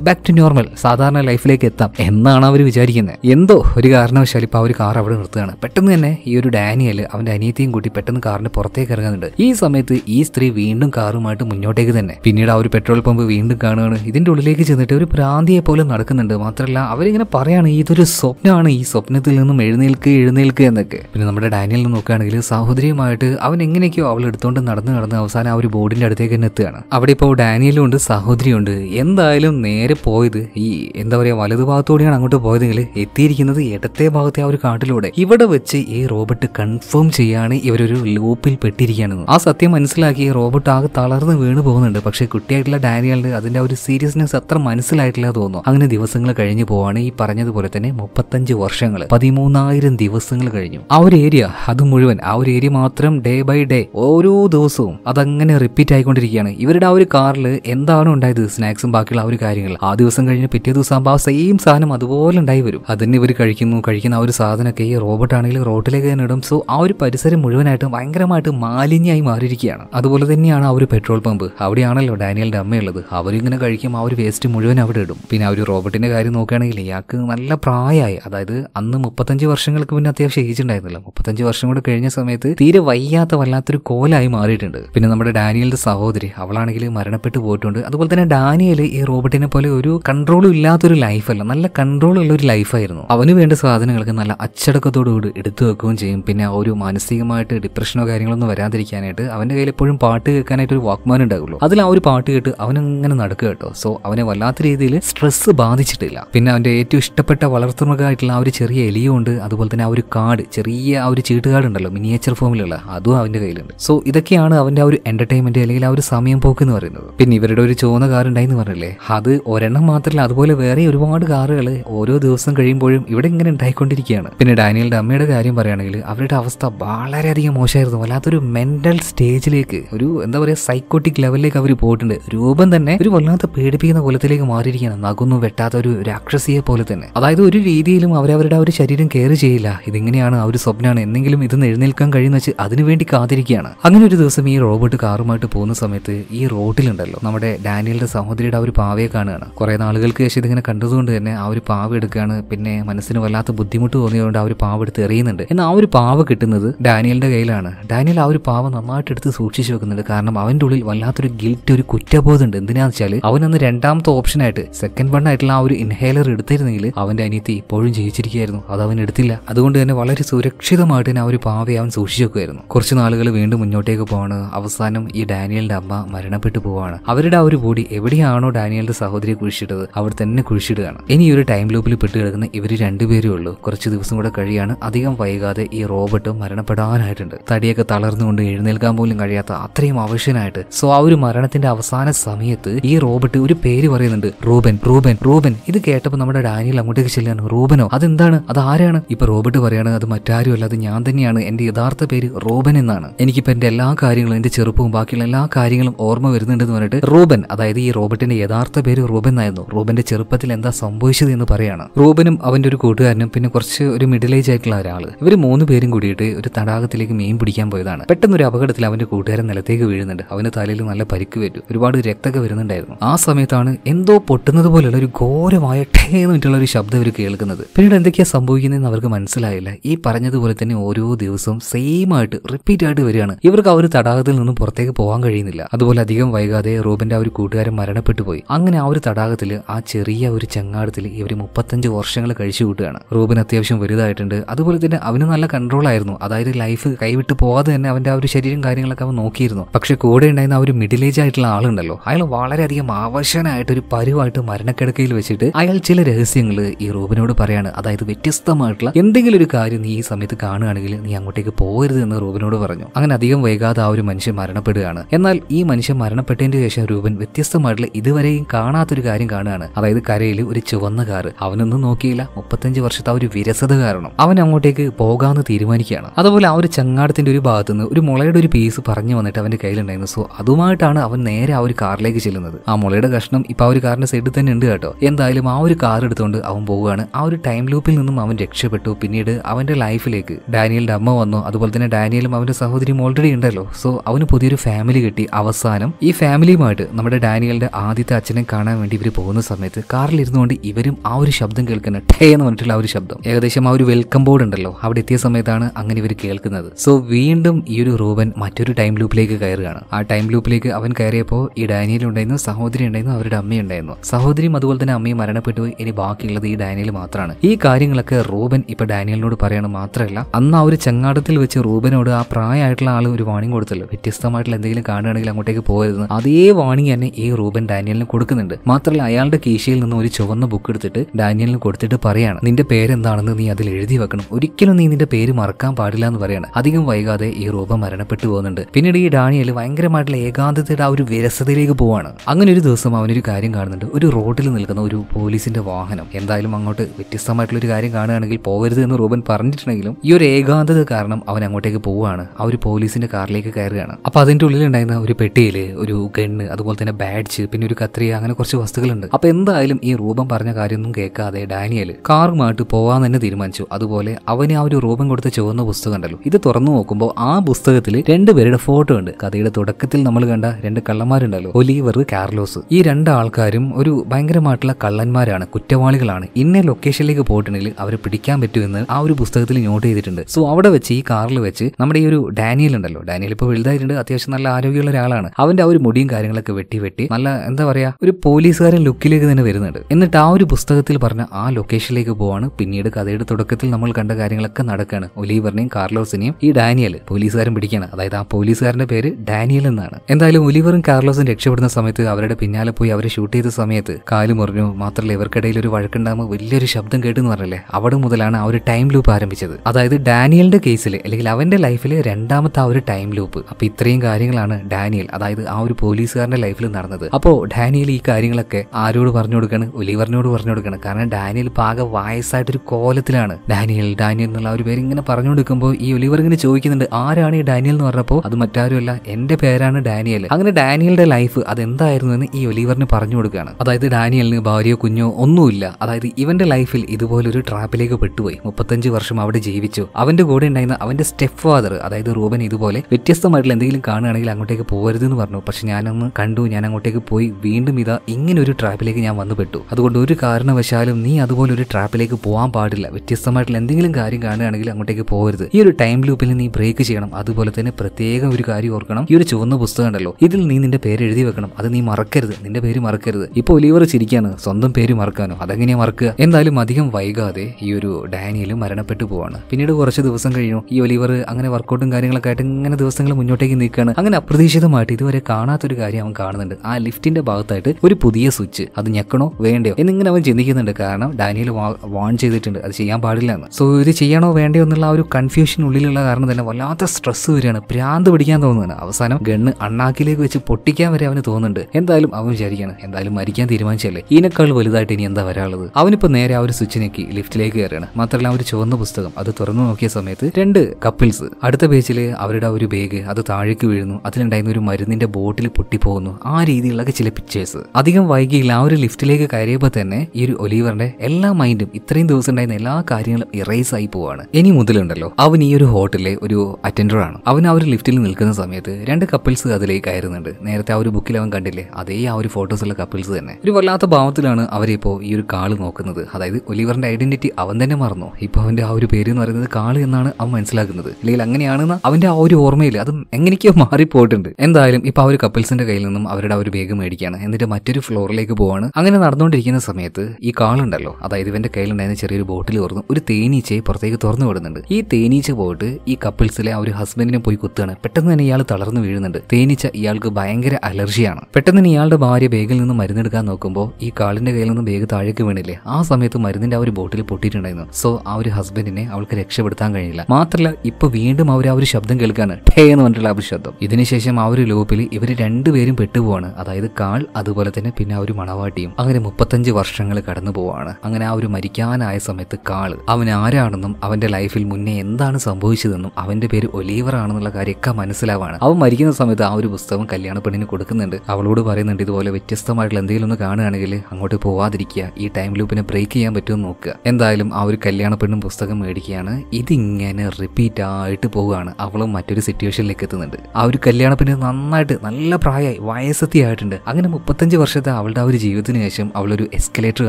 ബാക്ക് ടു നോർമൽ സാധാരണ ലൈഫിലേക്ക് എത്താം എന്നാണ് അവർ വിചാരിക്കുന്നത് എന്തോ ഒരു കാരണവശാൽ ഇപ്പൊ ആ ഒരു കാർ അവിടെ നിർത്തുകയാണ് പെട്ടെന്ന് തന്നെ ഈ ഒരു ഡാനിയൽ അവന്റെ അനിയത്തെയും കൂട്ടി പെട്ടെന്ന് കാറിന് പുറത്തേക്ക് ഇറങ്ങുന്നുണ്ട് ഈ സമയത്ത് ഈ സ്ത്രീ വീണ്ടും കാറുമായിട്ട് മുന്നോട്ടേക്ക് തന്നെ പിന്നീട് ആ ഒരു പെട്രോൾ പമ്പ് വീണ്ടും കാണുകയാണ് ഇതിന്റെ ഉള്ളിലേക്ക് ചെന്നിട്ട് ഒരു പ്രാന്തിയെ പോലെ നടക്കുന്നുണ്ട് മാത്രമല്ല അവരിങ്ങനെ പറയാണ് ഇതൊരു സ്വപ്നമാണ് ഈ സ്വപ്നത്തിൽ നിന്നും എഴുന്നേൽക്ക് എഴുന്നേൽക്ക് എന്നൊക്കെ പിന്നെ നമ്മുടെ ഡാനിയലിനെ നോക്കുകയാണെങ്കിൽ സഹോദരിയുമായിട്ട് അവൻ എങ്ങനെയൊക്കെയോ അവൾ എടുത്തുകൊണ്ട് നടന്ന് നടന്ന് അവസാനം ആ ഒരു ബോർഡിന്റെ അടുത്തേക്ക് തന്നെ എത്തുകയാണ് അവിടെ ഇപ്പോൾ ഡാനിയലും ഉണ്ട് സഹോദരിയുണ്ട് എന്തായാലും നേരെ പോയത് ഈ എന്താ പറയുക വലതുഭാഗത്തോടെയാണ് അങ്ങോട്ട് പോയതെങ്കിൽ എത്തിയിരിക്കുന്നത് ഇടത്തെ ഭാഗത്തെ ആ ഒരു കാട്ടിലൂടെ ഇവിടെ വെച്ച് ഈ റോബോട്ട് കൺഫേം ചെയ്യാണ് ഇവരൊരു ലൂപ്പിൽ പെട്ടിരിക്കുകയാണെന്ന് ആ സത്യം മനസ്സിലാക്കി റോബോട്ട് ആകെ തളർന്ന് വീണ് പോകുന്നുണ്ട് പക്ഷേ കുട്ടിയായിട്ടുള്ള ഡാനിയലിന് അതിന്റെ ഒരു സീരിയസ്നെസ് അത്ര മനസ്സിലായിട്ടില്ല തോന്നുന്നു അങ്ങനെ ദിവസങ്ങൾ കഴിഞ്ഞു പോവാണ് ഈ പറഞ്ഞതുപോലെ തന്നെ മുപ്പത്തഞ്ച് വർഷങ്ങൾ പതിമൂന്നായിരം ദിവസങ്ങൾ കഴിഞ്ഞു ആ ഒരു ഏരിയ അത് മുഴുവൻ ആ ഒരു ഏരിയ മാത്രം ഡേ ബൈ ഡേ ഓരോ ദിവസവും അതങ്ങനെ റിപ്പീറ്റ് ആയിക്കൊണ്ടിരിക്കുകയാണ് ഇവരുടെ ആ ഒരു കാറിൽ എന്താണ് ഉണ്ടായത് സ്നാക്സും ബാക്കിയുള്ള ആ ഒരു കാര്യങ്ങൾ ആ ദിവസം കഴിഞ്ഞ് പിറ്റേ ദിവസം ആ സെയിം സാധനം അതുപോലെ ഉണ്ടായി വരും അതിന് ഇവർ കഴിക്കുന്നു കഴിക്കുന്ന ആ ഒരു സാധനമൊക്കെ ഈ റോബോട്ടാണെങ്കിൽ അല്ലെങ്കിൽ റോഡിലേക്ക് തന്നെ ഇടും സോ ആ ഒരു പരിസരം മുഴുവനായിട്ടും ഭയങ്കരമായിട്ട് മാലിന്യമായി മാറിയിരിക്കുകയാണ് അതുപോലെ തന്നെയാണ് ആ ഒരു പെട്രോൾ പമ്പ് അവിടെയാണല്ലോ ഡാനിയലിൻ്റെ അമ്മയുള്ളത് അവരിങ്ങനെ കഴിക്കും ആ ഒരു വേസ്റ്റ് മുഴുവൻ അവിടെ ഇടും പിന്നെ ആ ഒരു റോബോട്ടിൻ്റെ കാര്യം നോക്കുകയാണെങ്കിൽ ഇയാൾക്ക് നല്ല പ്രായമായി അതായത് അന്ന് മുപ്പത്തഞ്ച് വർഷങ്ങൾക്ക് മുന്നേ അത്യാവശ്യം ഏജ് ഉണ്ടായിരുന്നല്ലോ മുപ്പത്തഞ്ച് വർഷം കൂടെ കഴിഞ്ഞ സമയത്ത് തീരെ വയ്യാത്ത വല്ലാത്തൊരു കോലായി മാറിയിട്ടുണ്ട് പിന്നെ നമ്മുടെ ഡാനിയലിൻ്റെ സഹോദരി അവളാണെങ്കിൽ മരണപ്പെട്ടു പോയിട്ടുണ്ട് അതുപോലെ തന്നെ ഡാനിയൽ ഈ റോബോട്ടിനെ പോലെ ഒരു കൺട്രോളും ഇല്ലാത്തൊരു ലൈഫല്ല നല്ല കൺട്രോൾ ഉള്ള ഒരു ലൈഫായിരുന്നു അവന് വേണ്ട സാധനങ്ങൾക്ക് നല്ല അച്ചടക്കത്തോടുകൂടി എടുത്തു വെക്കുകയും ചെയ്യും പിന്നെ ഒരു മാനസികമായിട്ട് ഡിപ്രഷനോ കാര്യങ്ങളൊന്നും വരാതിരിക്കാനായിട്ട് അവൻ്റെ കയ്യിൽ എപ്പോഴും പാട്ട് കേൾക്കാനായിട്ട് ഒരു വാക്മാൻ ഉണ്ടാകുള്ളൂ അതിൽ ആ ഒരു പാട്ട് കേട്ട് അവനങ്ങനെ നടക്കുക കേട്ടോ സോ അവനെ വല്ലാത്ത രീതിയിൽ സ്ട്രെസ് ബാധിച്ചിട്ടില്ല പിന്നെ അവൻ്റെ ഏറ്റവും ഇഷ്ടപ്പെട്ട വളർത്തുമൃഗമായിട്ടുള്ള ആ ഒരു ചെറിയ എലിയുണ്ട് അതുപോലെ തന്നെ ആ ഒരു കാട് ചെറിയ ആ ഒരു ചീട്ടുകാടുണ്ടല്ലോ മിനിയേച്ചർ ഫോമിലുള്ള അതും അവൻ്റെ കയ്യിലുണ്ട് സോ ഇതൊക്കെയാണ് അവൻ്റെ ആ ഒരു എൻ്റർടൈൻമെൻറ്റ് അല്ലെങ്കിൽ ആ ഒരു സമയം പോക്ക് എന്ന് പറയുന്നത് പിന്നെ ഇവരുടെ ഒരു ചുവന്ന കാറുണ്ടായിന്ന് പറഞ്ഞില്ലേ അത് ഒരെണ്ണം മാത്രമല്ല അതുപോലെ വേറെ ഒരുപാട് കാറുകൾ ഓരോ ദിവസം കഴിയുമ്പോഴും ഇവിടെ ഇങ്ങനെ ഉണ്ടായിക്കൊണ്ടിരിക്കുകയാണ് പിന്നെ ഡാനിയലിൻ്റെ അമ്മയുടെ കാര്യം പറയുകയാണെങ്കിൽ അവരുടെ അവസ്ഥ വളരെയധികം മോശമായിരുന്നു വല്ലാത്തൊരു മെൻ്റൽ സ്റ്റേജിലേക്ക് ഒരു എന്താ പറയുക സൈക്കോട്ടിക് ലെവലിലേക്ക് അവർ പോയിട്ടുണ്ട് രൂപം തന്നെ ഒരു വല്ലാത്ത പേടിപ്പിക്കുന്ന കൊലത്തിലേക്ക് മാറിയിരിക്കുകയാണ് നകുന്നു വെട്ടാത്ത ഒരു രാക്ഷസിയെ പോലെ തന്നെ അതായത് ഒരു രീതിയിലും അവരവരുടെ ഒരു ശരീരം കെയർ ചെയ്യില്ല ഇതിങ്ങനെയാണ് ആ ഒരു സ്വപ്നമാണ് എന്തെങ്കിലും ഇത് എഴുന്നേൽക്കാൻ കഴിയുന്ന വെച്ച് അതിനുവേണ്ടി കാത്തിരിക്കുകയാണ് അങ്ങനെ ഒരു ദിവസം ഈ റോബോട്ട് കാറുമായിട്ട് പോകുന്ന സമയത്ത് ഈ റോഡിലുണ്ടല്ലോ നമ്മുടെ ഡാനിയലിന്റെ സഹോദരിയുടെ ആ ഒരു പാവയെ കാണുകയാണ് കുറെ നാളുകൾക്ക് ശേഷം ഇതിങ്ങനെ കണ്ടതുകൊണ്ട് തന്നെ ആ ഒരു പാവ എടുക്കുകയാണ് പിന്നെ മനസ്സിന് വല്ലാത്ത ബുദ്ധിമുട്ട് തോന്നിയതുകൊണ്ട് ആ ഒരു പാവ എടുത്ത് അറിയുന്നുണ്ട് എന്നാൽ ആ ഒരു പാവ കിട്ടുന്നത് ഡാനിയലിന്റെ കയ്യിലാണ് ഡാനിയൽ ആ ഒരു പാവ നന്നായിട്ട് എടുത്ത് സൂക്ഷിച്ചു വെക്കുന്നുണ്ട് കാരണം അവന്റെ ഉള്ളിൽ വല്ലാത്തൊരു ഗിൽറ്റ് ഒരു കുറ്റബോധം ഉണ്ട് എന്തിനാന്ന് വെച്ചാൽ അവൻ അന്ന് രണ്ടാമത്തെ ആയിട്ട് സെക്കൻഡ് വൺ ആയിട്ടുള്ള ആ ഒരു ഇൻഹേലർ എടുത്തിരുന്നെങ്കിൽ അവന്റെ അനിയത്തി ഇപ്പോഴും ജീവിച്ചിരിക്കുകയായിരുന്നു അത് അവൻ എടുത്തില്ല അതുകൊണ്ട് തന്നെ വളരെ സുരക്ഷിതമായിട്ട് ആ ഒരു പാവയെ അവൻ സൂക്ഷിച്ചു വെക്കുമായിരുന്നു കുറച്ച് നാളുകൾ വീണ്ടും മുന്നോട്ടേക്ക് പോവാണ് അവസാനം ഈ ഡാനിയലിന്റെ അമ്മ മരണപ്പെട്ടു പോവാണ് അവരുടെ ആ ഒരു ബോഡി എവിടെയാണോ ഡാനിയലിന്റെ സഹോദരിയെ കുഴിച്ചിട്ടത് അവിടെ തന്നെ കുഴിച്ചിടുകയാണ് ഇനി ഒരു ടൈം ലൂപ്പിൽ പെട്ട് കിടക്കുന്ന ഇവർ രണ്ടുപേരേ ഉള്ളൂ കുറച്ച് ദിവസം കൂടെ കഴിയാണ് അധിക അധികം വൈകാതെ ഈ റോബർട്ട് മരണപ്പെടാനായിട്ടുണ്ട് തടിയൊക്കെ തളർന്നുകൊണ്ട് എഴുന്നേൽക്കാൻ പോലും കഴിയാത്ത അത്രയും അവശ്യനായിട്ട് സോ ആ ഒരു മരണത്തിന്റെ അവസാന സമയത്ത് ഈ റോബർട്ട് ഒരു പേര് പറയുന്നുണ്ട് റൂബൻ റൂബൻ റൂബൻ ഇത് കേട്ടപ്പോൾ നമ്മുടെ ഡാനിയൽ അങ്ങോട്ടേക്ക് ചെല്ലാണ് റൂബനോ അതെന്താണ് അത് ആരാണ് ഇപ്പൊ റോബർട്ട് പറയാണ് അത് മറ്റാരും അത് ഞാൻ തന്നെയാണ് എന്റെ യഥാർത്ഥ പേര് റോബൻ എന്നാണ് എനിക്കിപ്പോ എന്റെ എല്ലാ കാര്യങ്ങളും എന്റെ ചെറുപ്പവും ബാക്കിയുള്ള എല്ലാ കാര്യങ്ങളും ഓർമ്മ വരുന്നുണ്ടെന്ന് പറഞ്ഞിട്ട് റൂബൻ അതായത് ഈ റോബർട്ടിന്റെ യഥാർത്ഥ പേര് റൂബൻ ആയിരുന്നു റൂബന്റെ ചെറുപ്പത്തിൽ എന്താ സംഭവിച്ചത് എന്ന് പറയാണ് റൂബനും അവന്റെ ഒരു കൂട്ടുകാരനും പിന്നെ കുറച്ച് ഒരു മിഡിൽ ഏജ് ആയിട്ടുള്ള ഒരാൾ ഇവർ മൂന്ന് പേരും കൂടിയിട്ട് ഒരു തടാകത്തിലേക്ക് മീൻ പിടിക്കാൻ പോയതാണ് പെട്ടെന്ന് ഒരു അപകടത്തിൽ അവന്റെ കൂട്ടുകാരൻ നിലത്തേക്ക് വീഴുന്നുണ്ട് അവന് തലയിൽ നല്ല പരിക്ക് വരും ഒരുപാട് രക്തമൊക്കെ വരുന്നുണ്ടായിരുന്നു ആ സമയത്താണ് എന്തോ പൊട്ടുന്നത് പോലുള്ള ഒരു ഘോരമായ ടേന്നിട്ടുള്ള ഒരു ശബ്ദം ഇവർ കേൾക്കുന്നത് പിന്നീട് എന്തൊക്കെയാ സംഭവിക്കുന്നതെന്ന് അവർക്ക് മനസ്സിലായില്ല ഈ പറഞ്ഞതുപോലെ തന്നെ ഓരോ ദിവസവും സെയിം ആയിട്ട് റിപ്പീറ്റ് ആയിട്ട് വരികയാണ് ഇവർക്ക് ആ ഒരു തടാകത്തിൽ നിന്നും പുറത്തേക്ക് പോകാൻ കഴിയുന്നില്ല അതുപോലെ അധികം വൈകാതെ റോബിന്റെ ആ ഒരു കൂട്ടുകാരൻ മരണപ്പെട്ടു പോയി അങ്ങനെ ആ ഒരു തടാകത്തിൽ ആ ചെറിയ ഒരു ചങ്ങാടത്തിൽ ഇവർ മുപ്പത്തഞ്ച് വർഷങ്ങൾ കഴിച്ചു കൂട്ടുകയാണ് റോബിൻ അത്യാവശ്യം വലുതായിട്ടുണ്ട് അതുപോലെ കാര്യത്തിന് അവന് നല്ല ആയിരുന്നു അതായത് ലൈഫ് കൈവിട്ട് പോകാതെ തന്നെ അവൻ്റെ ആ ഒരു ശരീരം കാര്യങ്ങളൊക്കെ അവൻ നോക്കിയിരുന്നു പക്ഷെ കൂടെ ഉണ്ടായിരുന്ന ആ ഒരു മിഡിൽ ഏജ് ആയിട്ടുള്ള ആളുണ്ടല്ലോ അയാൾ വളരെയധികം ആവശ്യനായിട്ട് ഒരു പരുവായിട്ട് മരണക്കിടക്കയിൽ വെച്ചിട്ട് അയാൾ ചില രഹസ്യങ്ങൾ ഈ റൂബിനോട് പറയാണ് അതായത് വ്യത്യസ്തമായിട്ടുള്ള എന്തെങ്കിലും ഒരു കാര്യം നീ ഈ സമയത്ത് കാണുകയാണെങ്കിൽ നീ അങ്ങോട്ടേക്ക് പോകരുത് എന്ന് റൂബിനോട് പറഞ്ഞു അങ്ങനെ അധികം വൈകാതെ ആ ഒരു മനുഷ്യൻ മരണപ്പെടുകയാണ് എന്നാൽ ഈ മനുഷ്യൻ മരണപ്പെട്ടതിന് ശേഷം രൂപൻ വ്യത്യസ്തമായിട്ടുള്ള ഇതുവരെയും കാണാത്തൊരു കാര്യം കാണുകയാണ് അതായത് കരയിൽ ഒരു ചുവന്ന കാർ അവനൊന്നും നോക്കിയില്ല മുപ്പത്തഞ്ച് വർഷത്തെ ആ ഒരു വിരസത കാരണം അവൻ അങ്ങോട്ടേക്ക് സ്ഥലത്തേക്ക് പോകാമെന്ന് തീരുമാനിക്കുകയാണ് അതുപോലെ ആ ഒരു ചങ്ങാടത്തിന്റെ ഒരു ഭാഗത്ത് നിന്ന് ഒരു മുളയുടെ ഒരു പീസ് പറഞ്ഞു വന്നിട്ട് അവന്റെ കയ്യിലുണ്ടായിരുന്നു സോ അതുമായിട്ടാണ് അവൻ നേരെ ആ ഒരു കാറിലേക്ക് ചെല്ലുന്നത് ആ മുളയുടെ കഷ്ണം ഇപ്പൊ ആ ഒരു കാറിന്റെ സൈഡിൽ തന്നെ ഉണ്ട് കേട്ടോ എന്തായാലും ആ ഒരു കാർ എടുത്തുകൊണ്ട് അവൻ പോവുകയാണ് ആ ഒരു ടൈം ലൂപ്പിൽ നിന്നും അവൻ രക്ഷപ്പെട്ടു പിന്നീട് അവന്റെ ലൈഫിലേക്ക് ഡാനിയലിന്റെ അമ്മ വന്നു അതുപോലെ തന്നെ ഡാനിയലും അവന്റെ സഹോദരിയും ഓൾറെഡി ഉണ്ടല്ലോ സോ അവന് പുതിയൊരു ഫാമിലി കിട്ടി അവസാനം ഈ ഫാമിലിയുമായിട്ട് നമ്മുടെ ഡാനിയലിന്റെ ആദ്യത്തെ അച്ഛനെ കാണാൻ വേണ്ടി ഇവർ പോകുന്ന സമയത്ത് കാറിലിരുന്നുകൊണ്ട് ഇവരും ആ ഒരു ശബ്ദം കേൾക്കുന്ന ടേ എന്ന് പറഞ്ഞിട്ടുള്ള ആ ഒരു ശബ്ദം ഏകദേശം ആ ഒരു വെൽക്കം ബോർഡ് ഉണ്ടല്ലോ ഉണ്ടല്ലോ അവിടെ എത്തിയ സമയത്താണ് അങ്ങനെ ഇവർ കേൾക്കുന്നത് സോ വീണ്ടും ഈ ഒരു റൂബൻ മറ്റൊരു ടൈം ലൂപ്പിലേക്ക് കയറുകയാണ് ആ ടൈം ലൂപ്പിലേക്ക് അവൻ കയറിയപ്പോൾ ഈ ഡാനിയൽ ഉണ്ടായിരുന്നു സഹോദരി ഉണ്ടായിരുന്നു അവരുടെ അമ്മ ഉണ്ടായിരുന്നു സഹോദരിയും അതുപോലെ തന്നെ അമ്മയും മരണപ്പെട്ടു ഇനി ബാക്കിയുള്ളത് ഈ ഡാനിയൽ മാത്രമാണ് ഈ കാര്യങ്ങളൊക്കെ റൂബൻ ഇപ്പൊ ഡാനിയലിനോട് പറയണം മാത്രമല്ല അന്ന് ആ ഒരു ചെങ്ങാടത്തിൽ വെച്ച് റൂബനോട് ആ പ്രായമായിട്ടുള്ള ആൾ ഒരു വാണിംഗ് കൊടുത്തല്ലോ വ്യത്യസ്തമായിട്ടുള്ള എന്തെങ്കിലും കാണുകയാണെങ്കിൽ അങ്ങോട്ടേക്ക് പോകരുത് അതേ വാണിംഗ് തന്നെ ഈ റൂബൻ ഡാനിയലിന് കൊടുക്കുന്നുണ്ട് മാത്രമല്ല അയാളുടെ കീശയിൽ നിന്ന് ഒരു ചുവന്ന ബുക്ക് എടുത്തിട്ട് ഡാനിയലിന് കൊടുത്തിട്ട് പറയാണ് നിന്റെ പേരെന്താണെന്ന് നീ അതിൽ എഴുതി വെക്കണം ഒരു ഒരിക്കലും നീ നിന്റെ പേര് മറക്കാൻ പാടില്ല എന്ന് പറയാണ് അധികം വൈകാതെ ഈ രൂപം മരണപ്പെട്ടു പോകുന്നുണ്ട് പിന്നീട് ഈ ഡാനിയൽ ഭയങ്കരമായിട്ടുള്ള ഏകാന്തതയുടെ ആ ഒരു വിരസതയിലേക്ക് പോവാണ് അങ്ങനെ ഒരു ദിവസം അവനൊരു കാര്യം കാണുന്നുണ്ട് ഒരു റോഡിൽ നിൽക്കുന്ന ഒരു പോലീസിന്റെ വാഹനം എന്തായാലും അങ്ങോട്ട് വ്യത്യസ്തമായിട്ടുള്ള ഒരു കാര്യം കാണുകയാണെങ്കിൽ പോകരുത് എന്ന് റൂപൻ പറഞ്ഞിട്ടുണ്ടെങ്കിലും ഈ ഒരു ഏകാന്തത കാരണം അവൻ അങ്ങോട്ടേക്ക് പോവുകയാണ് ആ ഒരു പോലീസിന്റെ കാറിലേക്ക് കയറുകയാണ് അപ്പൊ അതിന്റെ ഉണ്ടായിരുന്ന ഒരു പെട്ടിയിൽ ഒരു ഗണ്ണ് അതുപോലെ തന്നെ ബാഡ്ജ് പിന്നെ ഒരു കത്രിക അങ്ങനെ കുറച്ച് വസ്തുക്കളുണ്ട് അപ്പൊ എന്തായാലും ഈ റൂപം പറഞ്ഞ കാര്യമൊന്നും കേൾക്കാതെ ഡാനിയൽ കാറുമായിട്ട് പോവാൻ തന്നെ തീരുമാനിച്ചു അതുപോലെ അവർ അവന് ആ ഒരു രൂപം കൊടുത്ത് ചുവന്ന പുസ്തകം ഉണ്ടല്ലോ ഇത് തുറന്നു നോക്കുമ്പോൾ ആ പുസ്തകത്തിൽ രണ്ടുപേരുടെ ഫോട്ടോ ഉണ്ട് കഥയുടെ തുടക്കത്തിൽ നമ്മൾ കണ്ട രണ്ട് കള്ളന്മാരുണ്ടല്ലോ ഒലീവർ കാർലോസ് ഈ രണ്ട് ആൾക്കാരും ഒരു ഭയങ്കരമായിട്ടുള്ള കള്ളന്മാരാണ് കുറ്റവാളികളാണ് ഇന്ന ലൊക്കേഷനിലേക്ക് പോയിട്ടുണ്ടെങ്കിൽ അവരെ പിടിക്കാൻ പറ്റുമെന്ന് ആ ഒരു പുസ്തകത്തിൽ നോട്ട് ചെയ്തിട്ടുണ്ട് സോ അവിടെ വെച്ച് ഈ കാറിൽ വെച്ച് നമ്മുടെ ഈ ഒരു ഡാനിയൽ ഉണ്ടല്ലോ ഡാനിയൽ ഇപ്പോൾ വലുതായിട്ടുണ്ട് അത്യാവശ്യം നല്ല ആരോഗ്യമുള്ള ഒരാളാണ് അവന്റെ ആ ഒരു മുടിയും കാര്യങ്ങളൊക്കെ വെട്ടി വെട്ടി നല്ല എന്താ പറയാ ഒരു പോലീസുകാരൻ ലുക്കിലേക്ക് തന്നെ വരുന്നുണ്ട് എന്നിട്ട് ആ ഒരു പുസ്തകത്തിൽ പറഞ്ഞ ആ ലൊക്കേഷനിലേക്ക് പോവാണ് പിന്നീട് കഥയുടെ തുടക്കത്തിൽ നമ്മൾ കണ്ട കാര്യം കാര്യങ്ങളൊക്കെ നടക്കുകയാണ് ഒലിവറിനെയും കാർലോസിനെയും ഈ ഡാനിയൽ പോലീസുകാരൻ പിടിക്കുകയാണ് അതായത് ആ പോലീസുകാരന്റെ പേര് ഡാനിയൽ എന്നാണ് എന്തായാലും ഒലിവറും കാർലോസും രക്ഷപ്പെടുന്ന സമയത്ത് അവരുടെ പിന്നാലെ പോയി അവരെ ഷൂട്ട് ചെയ്ത സമയത്ത് കാല് മുറിഞ്ഞു മാത്രമല്ല ഇവർക്കിടയിൽ ഒരു വഴക്കുണ്ടാകുമ്പോൾ വലിയൊരു ശബ്ദം കേട്ടെന്ന് പറഞ്ഞല്ലേ അവിടെ മുതലാണ് ആ ഒരു ടൈം ലൂപ്പ് ആരംഭിച്ചത് അതായത് ഡാനിയലിന്റെ കേസിൽ അല്ലെങ്കിൽ അവന്റെ ലൈഫിലെ രണ്ടാമത്തെ ആ ഒരു ടൈം ലൂപ്പ് അപ്പൊ ഇത്രയും കാര്യങ്ങളാണ് ഡാനിയൽ അതായത് ആ ഒരു പോലീസുകാരന്റെ ലൈഫിൽ നടന്നത് അപ്പോൾ ഡാനിയൽ ഈ കാര്യങ്ങളൊക്കെ ആരോട് പറഞ്ഞു കൊടുക്കണം ഒലിവറിനോട് പറഞ്ഞു കൊടുക്കണം കാരണം ഡാനിയൽ പാക വയസ്സായിട്ടൊരു കോലത്തിലാണ് ഡാനിയൽ ഡാനിയൽ എന്നുള്ള ഒരു പേര് ഇങ്ങനെ കൊടുക്കുമ്പോൾ ഈ ഒലിവർ ഇങ്ങനെ ചോദിക്കുന്നുണ്ട് ആരാണ് ഈ ഡാനിയൽ എന്ന് പറഞ്ഞപ്പോൾ അത് മറ്റാരുമല്ല എൻ്റെ പേരാണ് ഡാനിയൽ അങ്ങനെ ഡാനിയലിന്റെ ലൈഫ് അതെന്തായിരുന്നു എന്ന് ഈ ഒലിവറിന് പറഞ്ഞു കൊടുക്കുകയാണ് അതായത് ഡാനിയലിന് ഭാര്യയോ കുഞ്ഞോ ഒന്നുമില്ല അതായത് ഇവന്റെ ലൈഫിൽ ഇതുപോലൊരു ട്രാപ്പിലേക്ക് പെട്ടുപോയി മുപ്പത്തഞ്ച് വർഷം അവിടെ ജീവിച്ചു അവന്റെ കൂടെ ഉണ്ടായിരുന്ന അവന്റെ സ്റ്റെപ്പ് ഫാദർ അതായത് റൂബൻ ഇതുപോലെ വ്യത്യസ്തമായിട്ടുള്ള എന്തെങ്കിലും കാണുകയാണെങ്കിൽ അങ്ങോട്ടേക്ക് എന്ന് പറഞ്ഞു പക്ഷെ ഞാനൊന്ന് കണ്ടു ഞാൻ അങ്ങോട്ടേക്ക് പോയി വീണ്ടും ഇതാ ഇങ്ങനെ ഒരു ട്രാപ്പിലേക്ക് ഞാൻ വന്നു പെട്ടു അതുകൊണ്ട് ഒരു കാരണവശാലും നീ അതുപോലെ ഒരു ട്രാപ്പിലേക്ക് പോകാൻ പാടില്ല വ്യത്യസ്തമായിട്ടുള്ള എന്തെങ്കിലും കാര്യം കാണുകയാണെങ്കിൽ അങ്ങോട്ടേക്ക് പോകരുത് ഈ ഒരു ടൈം ലൂപ്പിൽ നീ ബ്രേക്ക് ചെയ്യണം അതുപോലെ തന്നെ പ്രത്യേകം ഒരു കാര്യം ഓർക്കണം ഈ ഒരു ചുവന്ന പുസ്തകം ഉണ്ടല്ലോ ഇതിൽ നീ നിന്റെ പേര് എഴുതി വെക്കണം അത് നീ മറക്കരുത് നിന്റെ പേര് മറക്കരുത് ഇപ്പോൾ ഒലിവർ ചിരിക്കാണ് സ്വന്തം പേര് മറക്കാനോ അതെങ്ങനെയാ മറക്കുക എന്തായാലും അധികം വൈകാതെ ഈ ഒരു ഡാനിയലും മരണപ്പെട്ടു പോവാണ് പിന്നീട് കുറച്ച് ദിവസം കഴിഞ്ഞു ഈ ഒലിവർ അങ്ങനെ വർക്കൗട്ടും കാര്യങ്ങളൊക്കെ ആയിട്ട് ഇങ്ങനെ ദിവസങ്ങൾ മുന്നോട്ടേക്ക് നിൽക്കുകയാണ് അങ്ങനെ അപ്രതീക്ഷിതമായിട്ട് ഇതുവരെ കാണാത്തൊരു കാര്യം അവൻ കാണുന്നുണ്ട് ആ ലിഫ്റ്റിന്റെ ഭാഗത്തായിട്ട് ഒരു പുതിയ സ്വിച്ച് അത് ഞെക്കണോ വേണ്ടയോ എന്നിങ്ങനെ അവൻ ചിന്തിക്കുന്നുണ്ട് കാരണം ഡാനിയൽ വാൺ ചെയ്തിട്ടുണ്ട് അത് ചെയ്യാൻ പാടില്ല എന്ന് സോ ഇത് ചെയ്യണോ വേണ്ടോ എന്നുള്ള ആ ഒരു കൺഫ്യൂഷനുള്ളിലുള്ള കാരണം തന്നെ വല്ലാത്ത സ്ട്രെസ് വരികയാണ് ഭ്രാന്ത് പിടിക്കാൻ തോന്നുകയാണ് അവസാനം ഗണ്ണ് അണ്ണാക്കിലേക്ക് വെച്ച് പൊട്ടിക്കാൻ വരെ അവന് തോന്നുന്നുണ്ട് എന്തായാലും അവൻ വിചാരിക്കുകയാണ് എന്തായാലും മരിക്കാൻ തീരുമാനിച്ചല്ലേ ഇതിനേക്കാൾ വലുതായിട്ട് ഇനി എന്താ വരാനുള്ളത് അവനിപ്പോൾ നേരെ ആ ഒരു സ്വിച്ച് ഞെക്കി ലിഫ്റ്റിലേക്ക് കയറുകയാണ് മാത്രമല്ല ഒരു ചുവന്ന പുസ്തകം അത് തുറന്നു നോക്കിയ സമയത്ത് രണ്ട് കപ്പിൾസ് അടുത്ത പേജിൽ അവരുടെ ഒരു ബാഗ് അത് താഴേക്ക് വീഴുന്നു അതിലുണ്ടായിരുന്ന ഒരു മരുന്നിന്റെ ബോട്ടിൽ പൊട്ടിപ്പോകുന്നു ആ രീതിയിലുള്ള ചില പിക്ചേഴ്സ് അധികം വൈകിയില്ല ആ ഒരു ലിഫ്റ്റിലേക്ക് കയറിയപ്പോൾ തന്നെ ഈ ഒരു ഒലീവറിന്റെ എല്ലാ മൈൻഡും ഇത്രയും ദിവസം ഉണ്ടായിരുന്ന എല്ലാ കാര്യങ്ങളും ഇറേസ് ആയി ആയി പോവാണ് ഇനി മുതലുണ്ടല്ലോ അവൻ ഈ ഒരു ഹോട്ടലിലെ ഒരു അറ്റൻഡർ ആണ് അവൻ ആ ഒരു ലിഫ്റ്റിൽ നിൽക്കുന്ന സമയത്ത് രണ്ട് കപ്പിൾസ് അതിലേക്ക് കയറുന്നുണ്ട് നേരത്തെ ആ ഒരു ബുക്കിൽ അവൻ കണ്ടില്ലേ അതേ ആ ഒരു ഫോട്ടോസുള്ള കപ്പിൾസ് തന്നെ ഒരു വല്ലാത്ത ഭാവത്തിലാണ് അവരിപ്പോ ഈ ഒരു കാള് നോക്കുന്നത് അതായത് ഒലിവറിന്റെ ഐഡന്റിറ്റി അവൻ തന്നെ മറന്നു ഇപ്പോൾ അവന്റെ ആ ഒരു പേര് എന്ന് പറയുന്നത് കാള് എന്നാണ് അവൻ മനസ്സിലാക്കുന്നത് അല്ലെങ്കിൽ അങ്ങനെയാണെന്ന് അവന്റെ ആ ഒരു ഓർമ്മയിൽ അത് എങ്ങനെയൊക്കെയോ മാറിപ്പോയിട്ടുണ്ട് എന്തായാലും ഇപ്പോൾ ആ ഒരു കപ്പിൾസിന്റെ കയ്യിൽ നിന്നും അവരുടെ ആ ഒരു ബാഗ് മേടിക്കുകയാണ് എന്നിട്ട് മറ്റൊരു ഫ്ലോറിലേക്ക് പോവാണ് അങ്ങനെ നടന്നുകൊണ്ടിരിക്കുന്ന സമയത്ത് ഈ കാളുണ്ടല്ലോ അതായത് ഇവന്റെ കയ്യിലുണ്ടായിരുന്ന ചെറിയൊരു ബോട്ടിൽ ഓർന്നു ഒരു തേനീച്ചയെ പുറത്തേക്ക് തുറന്നു വിടുന്നുണ്ട് ഈ തേനീച്ച പോയിട്ട് ഈ കപ്പിൾസിലെ ആ ഒരു ഹസ്ബൻഡിനെ പോയി കുത്തുകയാണ് പെട്ടെന്ന് തന്നെ ഇയാൾ തളർന്നു വീഴുന്നുണ്ട് തേനീച്ച ഇയാൾക്ക് ഭയങ്കര അലർജിയാണ് പെട്ടെന്ന് തന്നെ ഇയാളുടെ ഭാര്യ ബേഗിൽ നിന്ന് മരുന്നെടുക്കാൻ നോക്കുമ്പോൾ ഈ കാളിന്റെ കയ്യിൽ നിന്ന് ബേഗ് താഴേക്ക് വീണില്ലേ ആ സമയത്ത് മരുന്നിന്റെ ആ ഒരു ബോട്ടിൽ പൊട്ടിയിട്ടുണ്ടായിരുന്നു സോ ആ ഒരു ഹസ്ബൻഡിനെ അവൾക്ക് രക്ഷപ്പെടുത്താൻ കഴിയില്ല മാത്രമല്ല ഇപ്പൊ വീണ്ടും അവർ ആ ഒരു ശബ്ദം കേൾക്കാണ് ടേ എന്ന് പറഞ്ഞിട്ടുള്ള ആ ഒരു ശബ്ദം ഇതിനുശേഷം ആ ഒരു ലോപ്പിൽ ഇവർ രണ്ടുപേരും പെട്ടുപോവാണ് അതായത് കാൾ അതുപോലെ തന്നെ പിന്നെ ആ ഒരു മണവാട്ടിയും അങ്ങനെ മുപ്പത്തഞ്ച് വർഷങ്ങൾ കടന്നു പോവാണ് അങ്ങനെ ആ ഒരു മരിക്കാനായ സമയത്ത് കാൾ അവൻ ആരാണെന്ന് ആരാണെന്നും അവൻ്റെ ലൈഫിൽ മുന്നേ എന്താണ് സംഭവിച്ചതെന്നും അവൻ്റെ പേര് ഒലീവർ ആണെന്നുള്ള കാര്യമൊക്കെ മനസ്സിലാവാണ് അവൻ മരിക്കുന്ന സമയത്ത് ആ ഒരു പുസ്തകം കല്യാണ പെണ്ണിന് കൊടുക്കുന്നുണ്ട് അവളോട് പറയുന്നുണ്ട് ഇതുപോലെ വ്യത്യസ്തമായിട്ടുള്ള എന്തെങ്കിലും ഒന്ന് കാണുകയാണെങ്കിൽ അങ്ങോട്ട് പോവാതിരിക്കുക ഈ ടൈം ലൂപ്പിനെ ബ്രേക്ക് ചെയ്യാൻ പറ്റുമെന്ന് നോക്കുക എന്തായാലും ആ ഒരു കല്യാണ പെണ്ണും പുസ്തകം മേടിക്കുകയാണ് ഇതിങ്ങനെ റിപ്പീറ്റ് ആയിട്ട് പോവുകയാണ് അവളും മറ്റൊരു സിറ്റുവേഷനിലേക്ക് എത്തുന്നുണ്ട് ആ ഒരു കല്യാണ പെണ്ണ് നന്നായിട്ട് നല്ല പ്രായമായി ആയിട്ടുണ്ട് അങ്ങനെ മുപ്പത്തഞ്ച് വർഷത്തെ അവളുടെ ആ ഒരു ജീവിതത്തിന് ശേഷം അവളൊരു എസ്കലേറ്റർ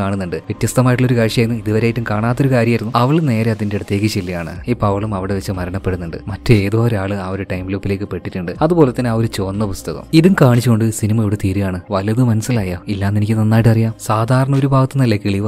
കാണുന്നുണ്ട് വ്യത്യസ്തമായിട്ടുള്ള ഒരു കാഴ്ചയായിരുന്നു ഇതുവരെയായിട്ടും കാണാത്തൊരു കാര്യമായിരുന്നു അവൾ നേരെ പാലത്തിൻ്റെ അടുത്തേക്ക് ചെല്ലുകയാണ് ഈ പവളും അവിടെ വെച്ച് മരണപ്പെടുന്നുണ്ട് മറ്റേതോ ഒരാൾ ആ ഒരു ടൈം ലൂപ്പിലേക്ക് പെട്ടിട്ടുണ്ട് അതുപോലെ തന്നെ ആ ഒരു ചുവന്ന പുസ്തകം ഇതും കാണിച്ചുകൊണ്ട് സിനിമ ഇവിടെ തീരുകയാണ് വലത് മനസ്സിലായോ ഇല്ലാന്ന് എനിക്ക് നന്നായിട്ട് അറിയാം സാധാരണ ഒരു ഭാഗത്തു നിന്നല്ലേ കിളി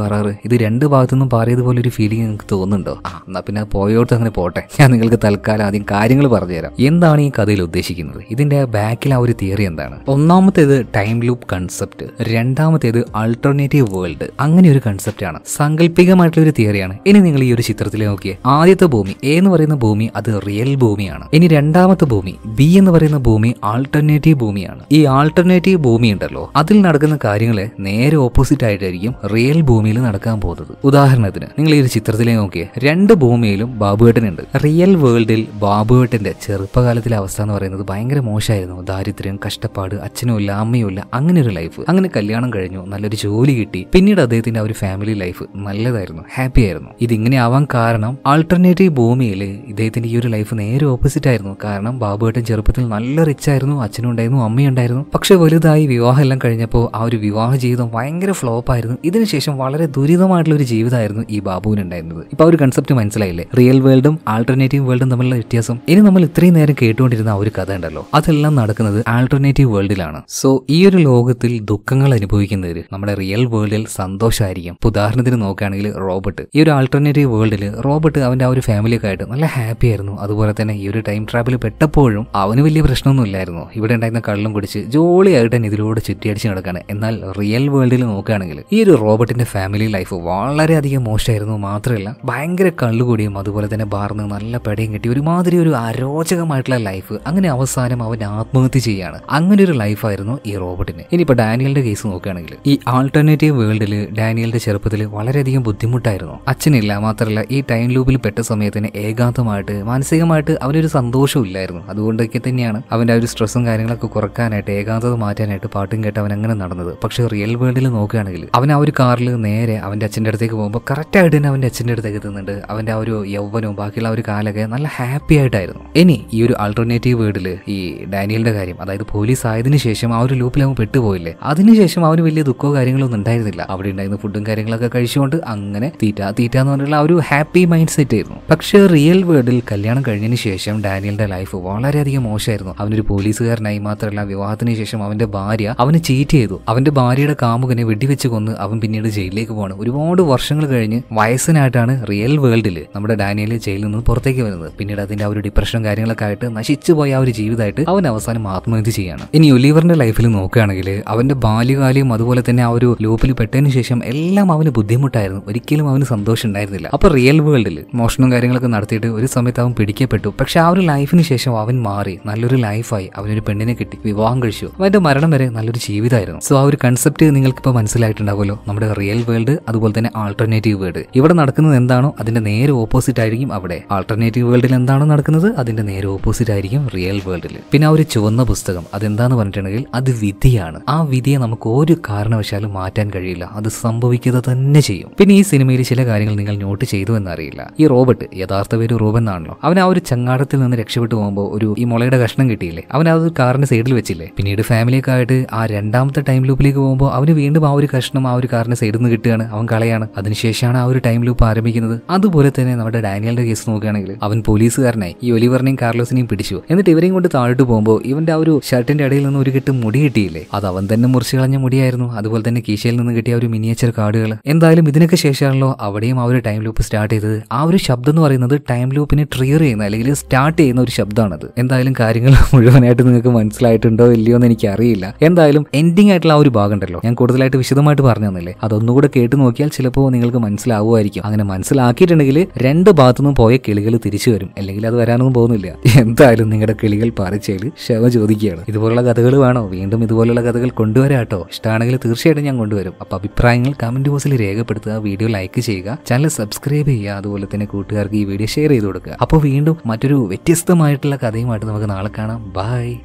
ഇത് രണ്ട് ഭാഗത്തുനിന്നും നിന്നും പോലെ ഒരു ഫീലിംഗ് നിങ്ങൾക്ക് തോന്നുന്നുണ്ടോ ആ എന്നാൽ പിന്നെ പോയോട്ട് അങ്ങനെ പോട്ടെ ഞാൻ നിങ്ങൾക്ക് തൽക്കാലം ആദ്യം കാര്യങ്ങൾ പറഞ്ഞുതരാം എന്താണ് ഈ കഥയിൽ ഉദ്ദേശിക്കുന്നത് ഇതിന്റെ ബാക്കിൽ ആ ഒരു തിയറി എന്താണ് ഒന്നാമത്തേത് ടൈം ലൂപ്പ് കൺസെപ്റ്റ് രണ്ടാമത്തേത് ആൾട്ടർനേറ്റീവ് വേൾഡ് അങ്ങനെ ഒരു കൺസെപ്റ്റ് ആണ് സാങ്കല്പികമായിട്ടുള്ള ഒരു തിയറിയാണ് ഇനി നിങ്ങൾ ഈ ഒരു ചിത്രത്തിൽ നോക്കിയാൽ നോക്കിയേ ആദ്യത്തെ ഭൂമി എ എന്ന് പറയുന്ന ഭൂമി അത് റിയൽ ഭൂമിയാണ് ഇനി രണ്ടാമത്തെ ഭൂമി ബി എന്ന് പറയുന്ന ഭൂമി ആൾട്ടർനേറ്റീവ് ഭൂമിയാണ് ഈ ആൾട്ടർനേറ്റീവ് ഭൂമി ഉണ്ടല്ലോ അതിൽ നടക്കുന്ന കാര്യങ്ങളെ നേരെ ഓപ്പോസിറ്റ് ആയിട്ടായിരിക്കും റിയൽ ഭൂമിയിൽ നടക്കാൻ പോകുന്നത് ഉദാഹരണത്തിന് നിങ്ങൾ ഈ ഒരു ചിത്രത്തിലെ നോക്കിയേ രണ്ട് ഭൂമിയിലും ബാബുവേട്ടനുണ്ട് റിയൽ വേൾഡിൽ ബാബുവേട്ടന്റെ ചെറുപ്പകാലത്തിലെ അവസ്ഥ എന്ന് പറയുന്നത് ഭയങ്കര മോശമായിരുന്നു ദാരിദ്ര്യം കഷ്ടപ്പാട് അച്ഛനും ഇല്ല അമ്മയും ഇല്ല അങ്ങനെ ഒരു ലൈഫ് അങ്ങനെ കല്യാണം കഴിഞ്ഞു നല്ലൊരു ജോലി കിട്ടി പിന്നീട് അദ്ദേഹത്തിന്റെ ആ ഒരു ഫാമിലി ലൈഫ് നല്ലതായിരുന്നു ഹാപ്പി ആയിരുന്നു ഇതിങ്ങനെ ആവാൻ കാരണം ആൾട്ടർനേറ്റീവ് ഭൂമിയിൽ ഇദ്ദേഹത്തിന്റെ ഈ ഒരു ലൈഫ് നേരെ ഓപ്പോസിറ്റ് ആയിരുന്നു കാരണം ബാബുവേട്ടൻ ചെറുപ്പത്തിൽ നല്ല റിച്ച് ആയിരുന്നു അമ്മയും അമ്മയുണ്ടായിരുന്നു പക്ഷെ വലുതായി വിവാഹം എല്ലാം കഴിഞ്ഞപ്പോൾ ആ ഒരു വിവാഹ ജീവിതം ഭയങ്കര ഫ്ലോപ്പ് ആയിരുന്നു ഇതിനുശേഷം വളരെ ദുരിതമായിട്ടുള്ള ഒരു ജീവിതമായിരുന്നു ഈ ബാബുവിനുണ്ടായിരുന്നത് ഇപ്പൊ ആ ഒരു കൺസെപ്റ്റ് മനസ്സിലായില്ലേ റിയൽ വേൾഡും ആൾട്ടർനേറ്റീവ് വേൾഡും തമ്മിലുള്ള വ്യത്യാസം ഇനി നമ്മൾ ഇത്രയും നേരം കേട്ടുകൊണ്ടിരുന്ന ആ ഒരു കഥ ഉണ്ടല്ലോ അതെല്ലാം നടക്കുന്നത് ആൾട്ടർനേറ്റീവ് വേൾഡിലാണ് സോ ഈ ഒരു ലോകത്തിൽ ദുഃഖങ്ങൾ അനുഭവിക്കുന്നവർ നമ്മുടെ റിയൽ വേൾഡിൽ സന്തോഷമായിരിക്കും ഉദാഹരണത്തിന് നോക്കുകയാണെങ്കിൽ റോബർട്ട് ഈ ഒരു ആൾട്ടർനേറ്റീവ് വേൾഡിൽ റോബർട്ട് അവൻ്റെ ആ ഒരു ഫാമിലിയൊക്കെ ആയിട്ട് നല്ല ഹാപ്പി ആയിരുന്നു അതുപോലെ തന്നെ ഈ ഒരു ടൈം ട്രാവൽ പെട്ടപ്പോഴും അവന് വലിയ പ്രശ്നമൊന്നും ഇല്ലായിരുന്നു ഇവിടെ ഉണ്ടായിരുന്ന കള്ളും കുടിച്ച് ജോളിയായിട്ട് തന്നെ ഇതിലൂടെ ചുറ്റിയടിച്ച് നടക്കാണ് എന്നാൽ റിയൽ വേൾഡിൽ നോക്കുകയാണെങ്കിൽ ഈ ഒരു റോബർട്ടിൻ്റെ ഫാമിലി ലൈഫ് വളരെയധികം മോശമായിരുന്നു മാത്രമല്ല ഭയങ്കര കള്ളുകൂടിയും അതുപോലെ തന്നെ ബാർന്ന് നല്ല പെടയും കിട്ടി ഒരുമാതിരി ഒരു അരോചകമായിട്ടുള്ള ലൈഫ് അങ്ങനെ അവസാനം അവൻ ആത്മഹത്യ ചെയ്യുകയാണ് അങ്ങനെ ഒരു ലൈഫായിരുന്നു ഈ റോബർട്ടിന് ഇനിയിപ്പോൾ ഡാനിയലിൻ്റെ കേസ് നോക്കുകയാണെങ്കിൽ ഈ ആൾട്ടർനേറ്റീവ് വേൾഡിൽ ഡാനിയലിൻ്റെ ചെറുപ്പത്തിൽ വളരെയധികം ബുദ്ധിമുട്ടായിരുന്നു അച്ഛനില്ല മാത്രമല്ല ഈ ടൈം ലൂപ്പിൽ പെട്ട സമയത്തിന് ഏകാന്തമായിട്ട് മാനസികമായിട്ട് അവനൊരു സന്തോഷവും ഇല്ലായിരുന്നു അതുകൊണ്ടൊക്കെ തന്നെയാണ് അവൻ്റെ ആ ഒരു സ്ട്രെസ്സും കാര്യങ്ങളൊക്കെ കുറക്കാനായിട്ട് ഏകാന്തത മാറ്റാനായിട്ട് പാട്ടും കേട്ട് അവൻ അങ്ങനെ നടന്നത് പക്ഷേ റിയൽ വേൾഡിൽ നോക്കുകയാണെങ്കിൽ അവൻ ആ ഒരു കാറിൽ നേരെ അവൻ്റെ അച്ഛൻ്റെ അടുത്തേക്ക് പോകുമ്പോൾ കറക്റ്റായിട്ട് തന്നെ അവൻ്റെ അച്ഛൻ്റെ അടുത്തേക്ക് എത്തുന്നുണ്ട് അവൻ്റെ ആ ഒരു യൗവനവും ബാക്കിയുള്ള ഒരു കാലൊക്കെ നല്ല ഹാപ്പി ആയിട്ടായിരുന്നു ഇനി ഈ ഒരു ആൾട്ടർനേറ്റീവ് വേർഡിൽ ഈ ഡാനിയലിൻ്റെ കാര്യം അതായത് പോലീസ് ആയതിന് ശേഷം ആ ഒരു ലൂപ്പിൽ അവൻ പെട്ടുപോയില്ലേ അതിനുശേഷം അവന് വലിയ ദുഃഖമോ കാര്യങ്ങളൊന്നും ഉണ്ടായിരുന്നില്ല അവിടെ ഉണ്ടായിരുന്ന ഫുഡും കാര്യങ്ങളൊക്കെ കഴിച്ചുകൊണ്ട് അങ്ങനെ തീറ്റ തീറ്റ എന്ന് പറഞ്ഞിട്ടുള്ള ആ ഒരു ഹാപ്പി ഹാപ്പി മൈൻഡ് സെറ്റ് ആയിരുന്നു പക്ഷേ റിയൽ വേൾഡിൽ കല്യാണം കഴിഞ്ഞതിന് ശേഷം ഡാനിയലിന്റെ ലൈഫ് വളരെയധികം മോശമായിരുന്നു അവനൊരു പോലീസുകാരനായി മാത്രമല്ല വിവാഹത്തിന് ശേഷം അവന്റെ ഭാര്യ അവനെ ചീറ്റ് ചെയ്തു അവന്റെ ഭാര്യയുടെ കാമുകനെ വെടിവെച്ച് കൊന്ന് അവൻ പിന്നീട് ജയിലിലേക്ക് പോകണം ഒരുപാട് വർഷങ്ങൾ കഴിഞ്ഞ് വയസ്സനായിട്ടാണ് റിയൽ വേൾഡിൽ നമ്മുടെ ഡാനിയൽ ജയിലിൽ നിന്ന് പുറത്തേക്ക് വരുന്നത് പിന്നീട് അതിന്റെ ആ ഒരു ഡിപ്രഷനും കാര്യങ്ങളൊക്കെ ആയിട്ട് നശിച്ചു പോയ ആ ഒരു ജീവിതമായിട്ട് അവൻ അവസാനം ആത്മഹത്യ ചെയ്യാണ് ഇനി ഒലിവറിന്റെ ലൈഫിൽ നോക്കുകയാണെങ്കിൽ അവന്റെ ബാല്യകാലയും അതുപോലെ തന്നെ ആ ഒരു ലൂപ്പിൽ പെട്ടതിന് ശേഷം എല്ലാം അവന് ബുദ്ധിമുട്ടായിരുന്നു ഒരിക്കലും അവന് സന്തോഷം ഉണ്ടായിരുന്നില്ല അപ്പൊ റിയൽ വേൾഡിൽ മോഷണവും കാര്യങ്ങളൊക്കെ നടത്തിയിട്ട് ഒരു സമയത്ത് അവൻ പിടിക്കപ്പെട്ടു പക്ഷെ ആ ഒരു ലൈഫിന് ശേഷം അവൻ മാറി നല്ലൊരു ലൈഫായി അവനൊരു പെണ്ണിനെ കിട്ടി വിവാഹം കഴിച്ചു അവന്റെ മരണം വരെ നല്ലൊരു ജീവിതമായിരുന്നു സോ ആ ഒരു കൺസെപ്റ്റ് നിങ്ങൾക്ക് ഇപ്പൊ മനസ്സിലായിട്ടുണ്ടാവുമല്ലോ നമ്മുടെ റിയൽ വേൾഡ് അതുപോലെ തന്നെ ആൾട്ടർനേറ്റീവ് വേൾഡ് ഇവിടെ നടക്കുന്നത് എന്താണോ അതിന്റെ നേരെ ഓപ്പോസിറ്റ് ആയിരിക്കും അവിടെ ആൾട്ടർനേറ്റീവ് വേൾഡിൽ എന്താണോ നടക്കുന്നത് അതിന്റെ നേരെ ഓപ്പോസിറ്റ് ആയിരിക്കും റിയൽ വേൾഡിൽ പിന്നെ ആ ഒരു ചുവന്ന പുസ്തകം അതെന്താന്ന് പറഞ്ഞിട്ടുണ്ടെങ്കിൽ അത് വിധിയാണ് ആ വിധിയെ നമുക്ക് ഒരു കാരണവശാലും മാറ്റാൻ കഴിയില്ല അത് സംഭവിക്കുക തന്നെ ചെയ്യും പിന്നെ ഈ സിനിമയിൽ ചില കാര്യങ്ങൾ നിങ്ങൾ നോട്ട് ചെയ്തു എന്നാൽ അറിയില്ല ഈ റോബർട്ട് യഥാർത്ഥ പേര് റോബൻ എന്നാണല്ലോ അവൻ ആ ഒരു ചങ്ങാടത്തിൽ നിന്ന് രക്ഷപ്പെട്ടു പോകുമ്പോൾ ഒരു ഈ മുളയുടെ കഷ്ണം കിട്ടിയില്ലേ അവൻ അത് കാറിന്റെ സൈഡിൽ വെച്ചില്ലേ പിന്നീട് ഫാമിലിയൊക്കെ ആയിട്ട് ആ രണ്ടാമത്തെ ടൈം ലൂപ്പിലേക്ക് പോകുമ്പോൾ അവന് വീണ്ടും ആ ഒരു കഷ്ണം ആ ഒരു കാറിന്റെ സൈഡിൽ നിന്ന് കിട്ടുകയാണ് അവൻ കളയാണ് അതിനുശേഷമാണ് ആ ഒരു ടൈം ലൂപ്പ് ആരംഭിക്കുന്നത് അതുപോലെ തന്നെ നമ്മുടെ ഡാനിയലിന്റെ കേസ് നോക്കുകയാണെങ്കിൽ അവൻ പോലീസുകാരനായി ഈ ഒലിവറിനെയും കാർലോസിനെയും പിടിച്ചു എന്നിട്ട് ഇവരെയും കൊണ്ട് താഴോട്ട് പോകുമ്പോൾ ഇവന്റെ ആ ഒരു ഷർട്ടിന്റെ ഇടയിൽ നിന്ന് ഒരു കെട്ട് മുടി കിട്ടിയില്ലേ അത് അവൻ തന്നെ മുറിച്ചു കളഞ്ഞ മുടിയായിരുന്നു അതുപോലെ തന്നെ കീശയിൽ നിന്ന് കിട്ടിയ ഒരു മിനിയേച്ചർ കാർഡുകൾ എന്തായാലും ഇതിനൊക്കെ ശേഷമാണല്ലോ അവിടെയും ആ ഒരു ടൈം ലൂപ്പ് സ്റ്റാർട്ട് ചെയ്തത് ചെയ്യരുത് ആ ഒരു ശബ്ദം എന്ന് പറയുന്നത് ടൈം ലൂപ്പിനെ ട്രിയർ ചെയ്യുന്ന അല്ലെങ്കിൽ സ്റ്റാർട്ട് ചെയ്യുന്ന ഒരു ശബ്ദമാണത് എന്തായാലും കാര്യങ്ങൾ മുഴുവനായിട്ട് നിങ്ങൾക്ക് മനസ്സിലായിട്ടുണ്ടോ ഇല്ലയോ എന്ന് അറിയില്ല എന്തായാലും എൻഡിങ് ആയിട്ടുള്ള ആ ഒരു ഭാഗം ഉണ്ടല്ലോ ഞാൻ കൂടുതലായിട്ട് വിശദമായിട്ട് പറഞ്ഞു തന്നില്ലേ അതൊന്നുകൂടെ കേട്ട് നോക്കിയാൽ ചിലപ്പോൾ നിങ്ങൾക്ക് മനസ്സിലാവുമായിരിക്കും അങ്ങനെ മനസ്സിലാക്കിയിട്ടുണ്ടെങ്കിൽ രണ്ട് ഭാഗത്തുനിന്നും പോയ കിളികൾ തിരിച്ചു വരും അല്ലെങ്കിൽ അത് വരാനൊന്നും പോകുന്നില്ല എന്തായാലും നിങ്ങളുടെ കിളികൾ പറിച്ചതിൽ ക്ഷമ ചോദിക്കുകയാണ് ഇതുപോലുള്ള കഥകൾ വേണോ വീണ്ടും ഇതുപോലുള്ള കഥകൾ കൊണ്ടുവരാട്ടോ ഇഷ്ടമാണെങ്കിൽ തീർച്ചയായിട്ടും ഞാൻ കൊണ്ടുവരും അപ്പോൾ അഭിപ്രായങ്ങൾ കമന്റ് ബോക്സിൽ രേഖപ്പെടുത്തുക വീഡിയോ ലൈക്ക് ചെയ്യുക ചാനൽ സബ്സ്ക്രൈബ് ചെയ്യുക അതുപോലെ തന്നെ കൂട്ടുകാർക്ക് ഈ വീഡിയോ ഷെയർ ചെയ്ത് കൊടുക്കുക അപ്പോൾ വീണ്ടും മറ്റൊരു വ്യത്യസ്തമായിട്ടുള്ള കഥയുമായിട്ട് നമുക്ക് നാളെ കാണാം ബായ്